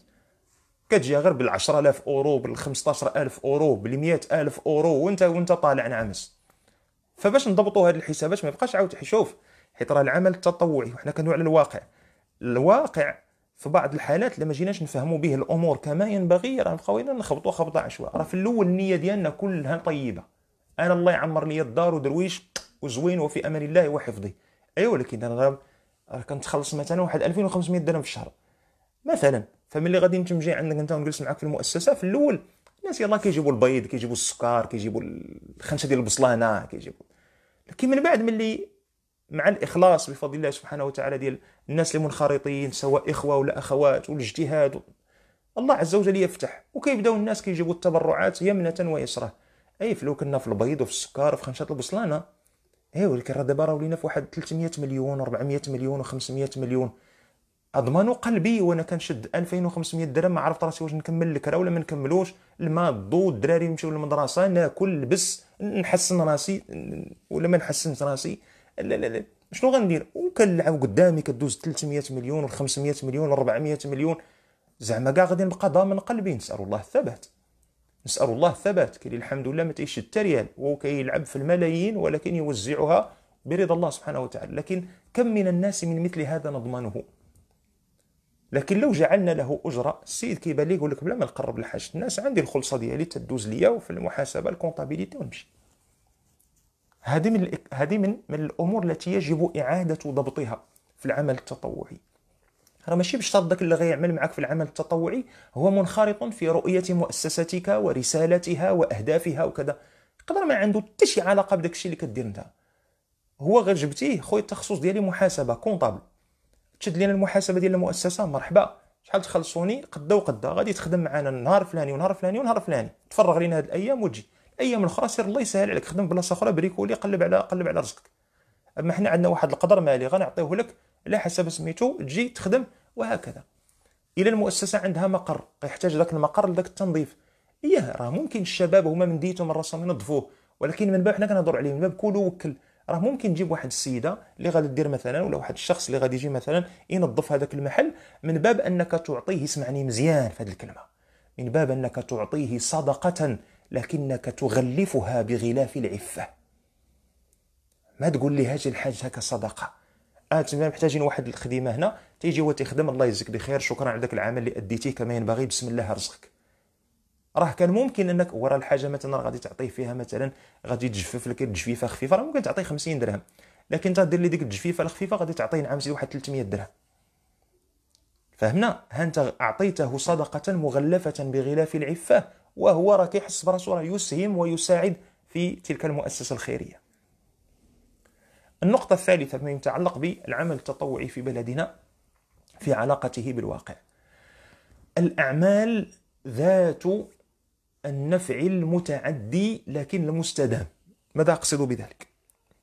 Speaker 1: كتجي غير بال 10000 اورو بال 15000 اورو بال 100000 اورو وانت وانت طالع نعمس فباش نضبطوا هذه الحسابات ما يبقاش عاود شوف حيت راه العمل التطوعي وحنا كنوع على الواقع الواقع في بعض الحالات لما جيناش نفهموا به الامور كما ينبغي راه نبقاو نخبطوا خبطه عشواء راه في الاول النيه ديالنا كلها طيبه انا الله يعمر لي الدار ودرويش وزوين وفي امان الله وحفظه ايوا ولكن انا راه كنتخلص مثلا واحد 2500 درهم في الشهر مثلا فملي غادي نتم جاي عندك انت ونجلس معاك في المؤسسه في الاول الناس يلاه كيجيبوا البيض كيجيبوا السكر كيجيبوا الخنشه ديال البصلانه كيجيبوا لكن من بعد ملي مع الاخلاص بفضل الله سبحانه وتعالى ديال الناس المنخرطين سواء اخوه ولا اخوات والاجتهاد الله عز وجل يفتح وكيبداو الناس كيجيبوا التبرعات يمنه ويسره اي فلو كنا في البيض وفي السكر وفي خنشات البصلانه اي ولكن راه دابا راه ولينا في واحد 300 مليون 400 مليون و500 مليون اضمن قلبي وانا كنشد 2500 درهم ما عرفت راسي واش نكمل الكرا ولا ما نكملوش الماء الضو الدراري نمشيو للمدرسه ناكل لبس نحسن راسي ولا ما نحسنش راسي لا لا لا شنو غندير وكنلعب قدامي كدوز 300 مليون و 500 مليون و 400 مليون زعما كاع غادي نبقى ضامن قلبي نسال الله الثبات نسال الله الثبات كاين الحمد لله ما تيشد حتى ريال وكيلعب في الملايين ولكن يوزعها برضا الله سبحانه وتعالى لكن كم من الناس من مثل هذا نضمنه لكن لو جعلنا له اجره السيد كيبان ليه يقول لك بلا ما نقرب لحاجه الناس عندي الخلصه ديالي تدوز ليا وفي المحاسبه الكونطابيليتي ونمشي هذه من هذه من من الامور التي يجب اعاده ضبطها في العمل التطوعي راه ماشي بشرط داك اللي غيعمل معك في العمل التطوعي هو منخرط في رؤيه مؤسستك ورسالتها واهدافها وكذا يقدر ما عنده حتى شي علاقه بداك الشيء اللي كدير انت هو غير جبتيه خويا التخصص ديالي محاسبه كونطابل تشد لينا المحاسبه ديال المؤسسه مرحبا شحال تخلصوني قدا وقدا غادي تخدم معنا النهار فلاني ونهار فلاني ونهار فلاني تفرغ لينا هاد الايام وتجي الايام الاخرى سير الله يسهل عليك خدم بلاصه اخرى بريكولي قلب على قلب على رزقك اما حنا عندنا واحد القدر مالي غنعطيه لك على حسب سميتو تجي تخدم وهكذا الى المؤسسه عندها مقر يحتاج ذاك المقر لذاك التنظيف ايه راه ممكن الشباب هما من ديتهم الرسم ينظفوه ولكن من باب حنا كنهضروا عليه من باب كل وكل راه ممكن تجيب واحد السيده اللي غادي دير مثلا ولا واحد الشخص اللي غادي يجي مثلا ينظف هذاك المحل من باب انك تعطيه اسمعني مزيان في هذه الكلمه من باب انك تعطيه صدقه لكنك تغلفها بغلاف العفه ما تقول لي هاجي الحاج هكا صدقه اه محتاجين واحد الخدمه هنا تيجي هو تيخدم الله يجزيك بخير شكرا على داك العمل اللي اديتيه كما ينبغي بسم الله رزقك راه كان ممكن انك ورا الحاجه مثلا غادي تعطيه فيها مثلا غادي تجفف لك الجفيفه خفيفه راه ممكن تعطيه 50 درهم لكن تدير لي ديك الجفيفه الخفيفه غادي تعطيه نعم واحد 300 درهم فهمنا ها انت اعطيته صدقه مغلفه بغلاف العفه وهو راه كيحس براسو راه يسهم ويساعد في تلك المؤسسه الخيريه النقطه الثالثه فيما يتعلق بالعمل التطوعي في بلدنا في علاقته بالواقع الاعمال ذات النفع المتعدي لكن المستدام ماذا أقصد بذلك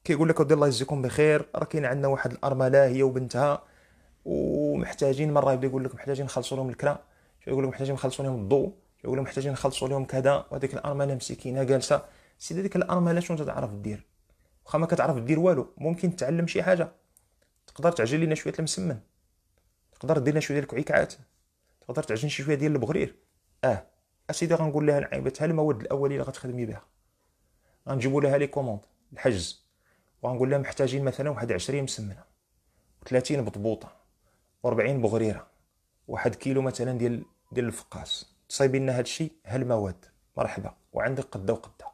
Speaker 1: كيقول لك ودي الله يجزيكم بخير راه كاين عندنا واحد الارمله هي وبنتها ومحتاجين مره يبدا يقول لك محتاجين نخلصوا لهم الكرا يقول لك محتاجين نخلصوا لهم الضوء يقول لك محتاجين نخلصوا لهم كذا وهذيك الارمله مسكينه جالسه سيدي ديك الارمله شنو تعرف دير واخا ما كتعرف دير والو ممكن تعلم شي حاجه تقدر تعجن لنا شويه المسمن تقدر دير لنا شويه ديال الكعكعات تقدر تعجن شي شويه ديال البغرير اه اسيدي غنقول لها لعيبتها المواد الاوليه اللي غتخدمي بها غنجيبو لها لي كوموند الحجز وغنقول لها محتاجين مثلا واحد 20 مسمنه 30 بطبوطه 40 بغريره واحد كيلو مثلا ديال ديال الفقاس تصايبي لنا هادشي ها المواد مرحبا وعندك قده وقده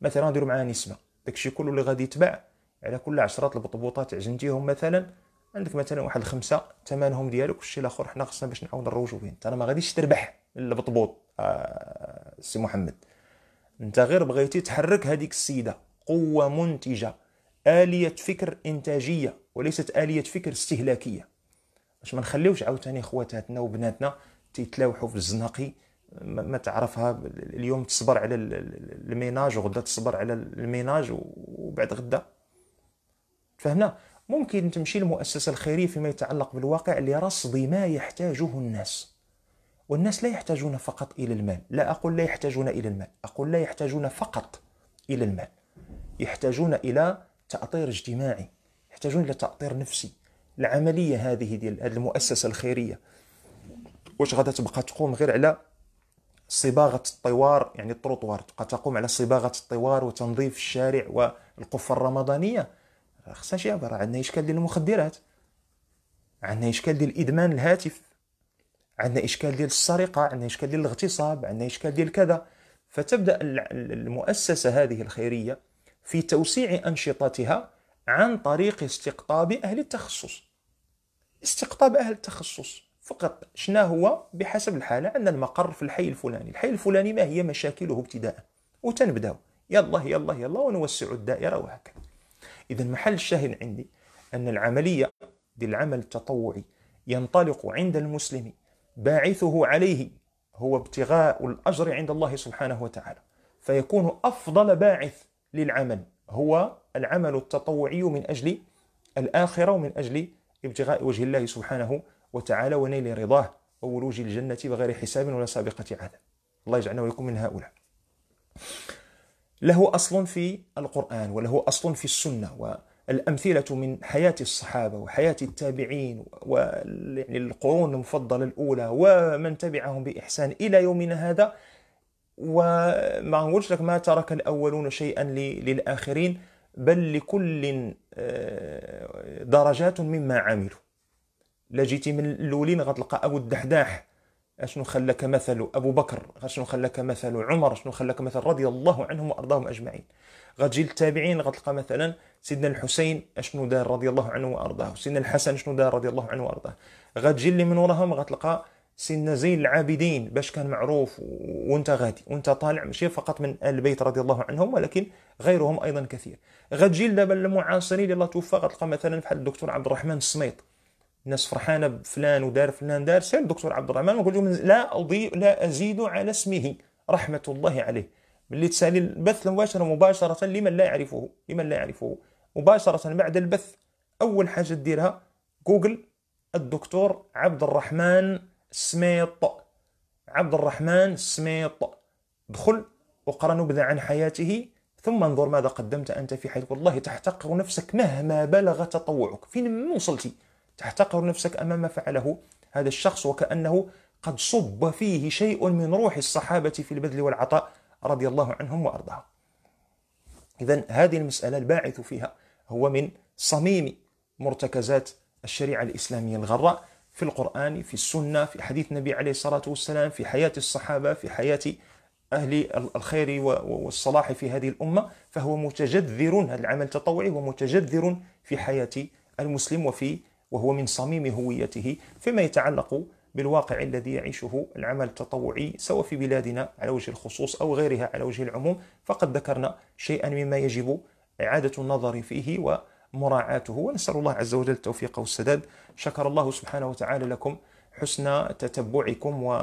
Speaker 1: مثلا نديرو معاها نسمه داكشي كله اللي غادي يتباع على كل عشرات البطبوطات عجنتيهم مثلا عندك مثلا واحد الخمسه ثمنهم ديالك والشيء الاخر حنا خصنا باش نعاود نروجو فيه انت ما غاديش تربح البطبوط آه سي محمد انت غير بغيتي تحرك هذيك السيده قوه منتجه اليه فكر انتاجيه وليست اليه فكر استهلاكيه باش ما نخليوش عاوتاني خواتاتنا وبناتنا تيتلاوحوا في الزناقي ما تعرفها اليوم تصبر على الميناج وغدا تصبر على الميناج وبعد غدا فهمنا ممكن تمشي المؤسسة الخيرية فيما يتعلق بالواقع لرصد ما يحتاجه الناس والناس لا يحتاجون فقط إلى المال لا أقول لا يحتاجون إلى المال أقول لا يحتاجون فقط إلى المال يحتاجون إلى تأطير اجتماعي يحتاجون إلى تأطير نفسي العملية هذه ديال المؤسسة الخيرية واش غادا تبقى تقوم غير على صباغة الطوار يعني الطروطوار تبقى تقوم على صباغة الطوار وتنظيف الشارع والقفة الرمضانية خصنا شي يهضر عندنا اشكال ديال المخدرات عندنا اشكال ديال ادمان الهاتف عندنا اشكال ديال السرقه عندنا اشكال ديال الاغتصاب عندنا اشكال ديال كذا فتبدا المؤسسه هذه الخيريه في توسيع انشطتها عن طريق استقطاب اهل التخصص استقطاب اهل التخصص فقط شنا هو بحسب الحاله عندنا المقر في الحي الفلاني الحي الفلاني ما هي مشاكله ابتداء وتنبداو يلا يلا يلا ونوسع الدائره وهكذا إذا محل الشاهد عندي أن العملية للعمل التطوعي ينطلق عند المسلم باعثه عليه هو ابتغاء الأجر عند الله سبحانه وتعالى فيكون أفضل باعث للعمل هو العمل التطوعي من أجل الآخرة ومن أجل ابتغاء وجه الله سبحانه وتعالى ونيل رضاه وولوج الجنة بغير حساب ولا سابقة عذاب الله يجعلنا ويكون من هؤلاء له أصل في القرآن وله أصل في السنة والأمثلة من حياة الصحابة وحياة التابعين والقرون المفضلة الأولى ومن تبعهم بإحسان إلى يومنا هذا وما نقولش لك ما ترك الأولون شيئا للآخرين بل لكل آه، درجات مما عملوا لا جيتي من الاولين غتلقى ابو الدحداح شنو خلاك مثل ابو بكر شنو خلاك مثل عمر شنو خلاك مثل رضي الله عنهم وارضاهم اجمعين غتجي للتابعين غتلقى مثلا سيدنا الحسين شنو دار رضي الله عنه وارضاه سيدنا الحسن شنو دار رضي الله عنه وارضاه غتجي اللي من وراهم غتلقى سيدنا زين العابدين باش كان معروف وانت غادي وانت طالع ماشي فقط من ال البيت رضي الله عنهم ولكن غيرهم ايضا كثير غتجي دابا المعاصرين اللي الله توفى غتلقى مثلا بحال الدكتور عبد الرحمن السميط الناس فرحانه بفلان ودار فلان دار سير الدكتور عبد الرحمن وقول لهم لا اضيء لا ازيد على اسمه رحمه الله عليه باللي تسالي البث مباشره مباشره لمن لا يعرفه لمن لا يعرفه مباشره بعد البث اول حاجه ديرها جوجل الدكتور عبد الرحمن سميط عبد الرحمن سميط دخل وقرا نبذه عن حياته ثم انظر ماذا قدمت انت في حياتك والله تحتقر نفسك مهما بلغ تطوعك فين من وصلتي تحتقر نفسك أمام ما فعله هذا الشخص وكأنه قد صب فيه شيء من روح الصحابة في البذل والعطاء رضي الله عنهم وأرضاهم إذا هذه المسألة الباعث فيها هو من صميم مرتكزات الشريعة الإسلامية الغراء في القرآن في السنة في حديث النبي عليه الصلاة والسلام في حياة الصحابة في حياة أهل الخير والصلاح في هذه الأمة فهو متجذر هذا العمل التطوعي هو متجذر في حياة المسلم وفي وهو من صميم هويته فيما يتعلق بالواقع الذي يعيشه العمل التطوعي سواء في بلادنا على وجه الخصوص او غيرها على وجه العموم فقد ذكرنا شيئا مما يجب اعاده النظر فيه ومراعاته ونسال الله عز وجل التوفيق والسداد شكر الله سبحانه وتعالى لكم حسن تتبعكم و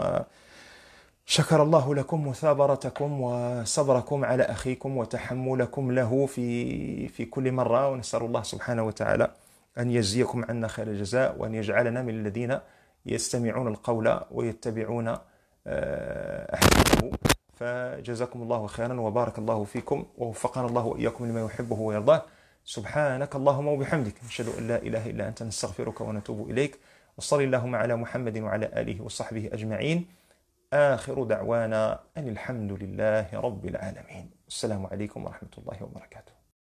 Speaker 1: شكر الله لكم مثابرتكم وصبركم على اخيكم وتحملكم له في في كل مره ونسال الله سبحانه وتعالى أن يجزيكم عنا خير الجزاء وأن يجعلنا من الذين يستمعون القول ويتبعون آه، أحسنه فجزاكم الله خيرا وبارك الله فيكم ووفقنا الله وإياكم لما يحبه ويرضاه سبحانك اللهم وبحمدك نشهد أن لا إله إلا أنت نستغفرك ونتوب إليك وصل اللهم على محمد وعلى آله وصحبه أجمعين آخر دعوانا أن الحمد لله رب العالمين السلام عليكم ورحمة الله وبركاته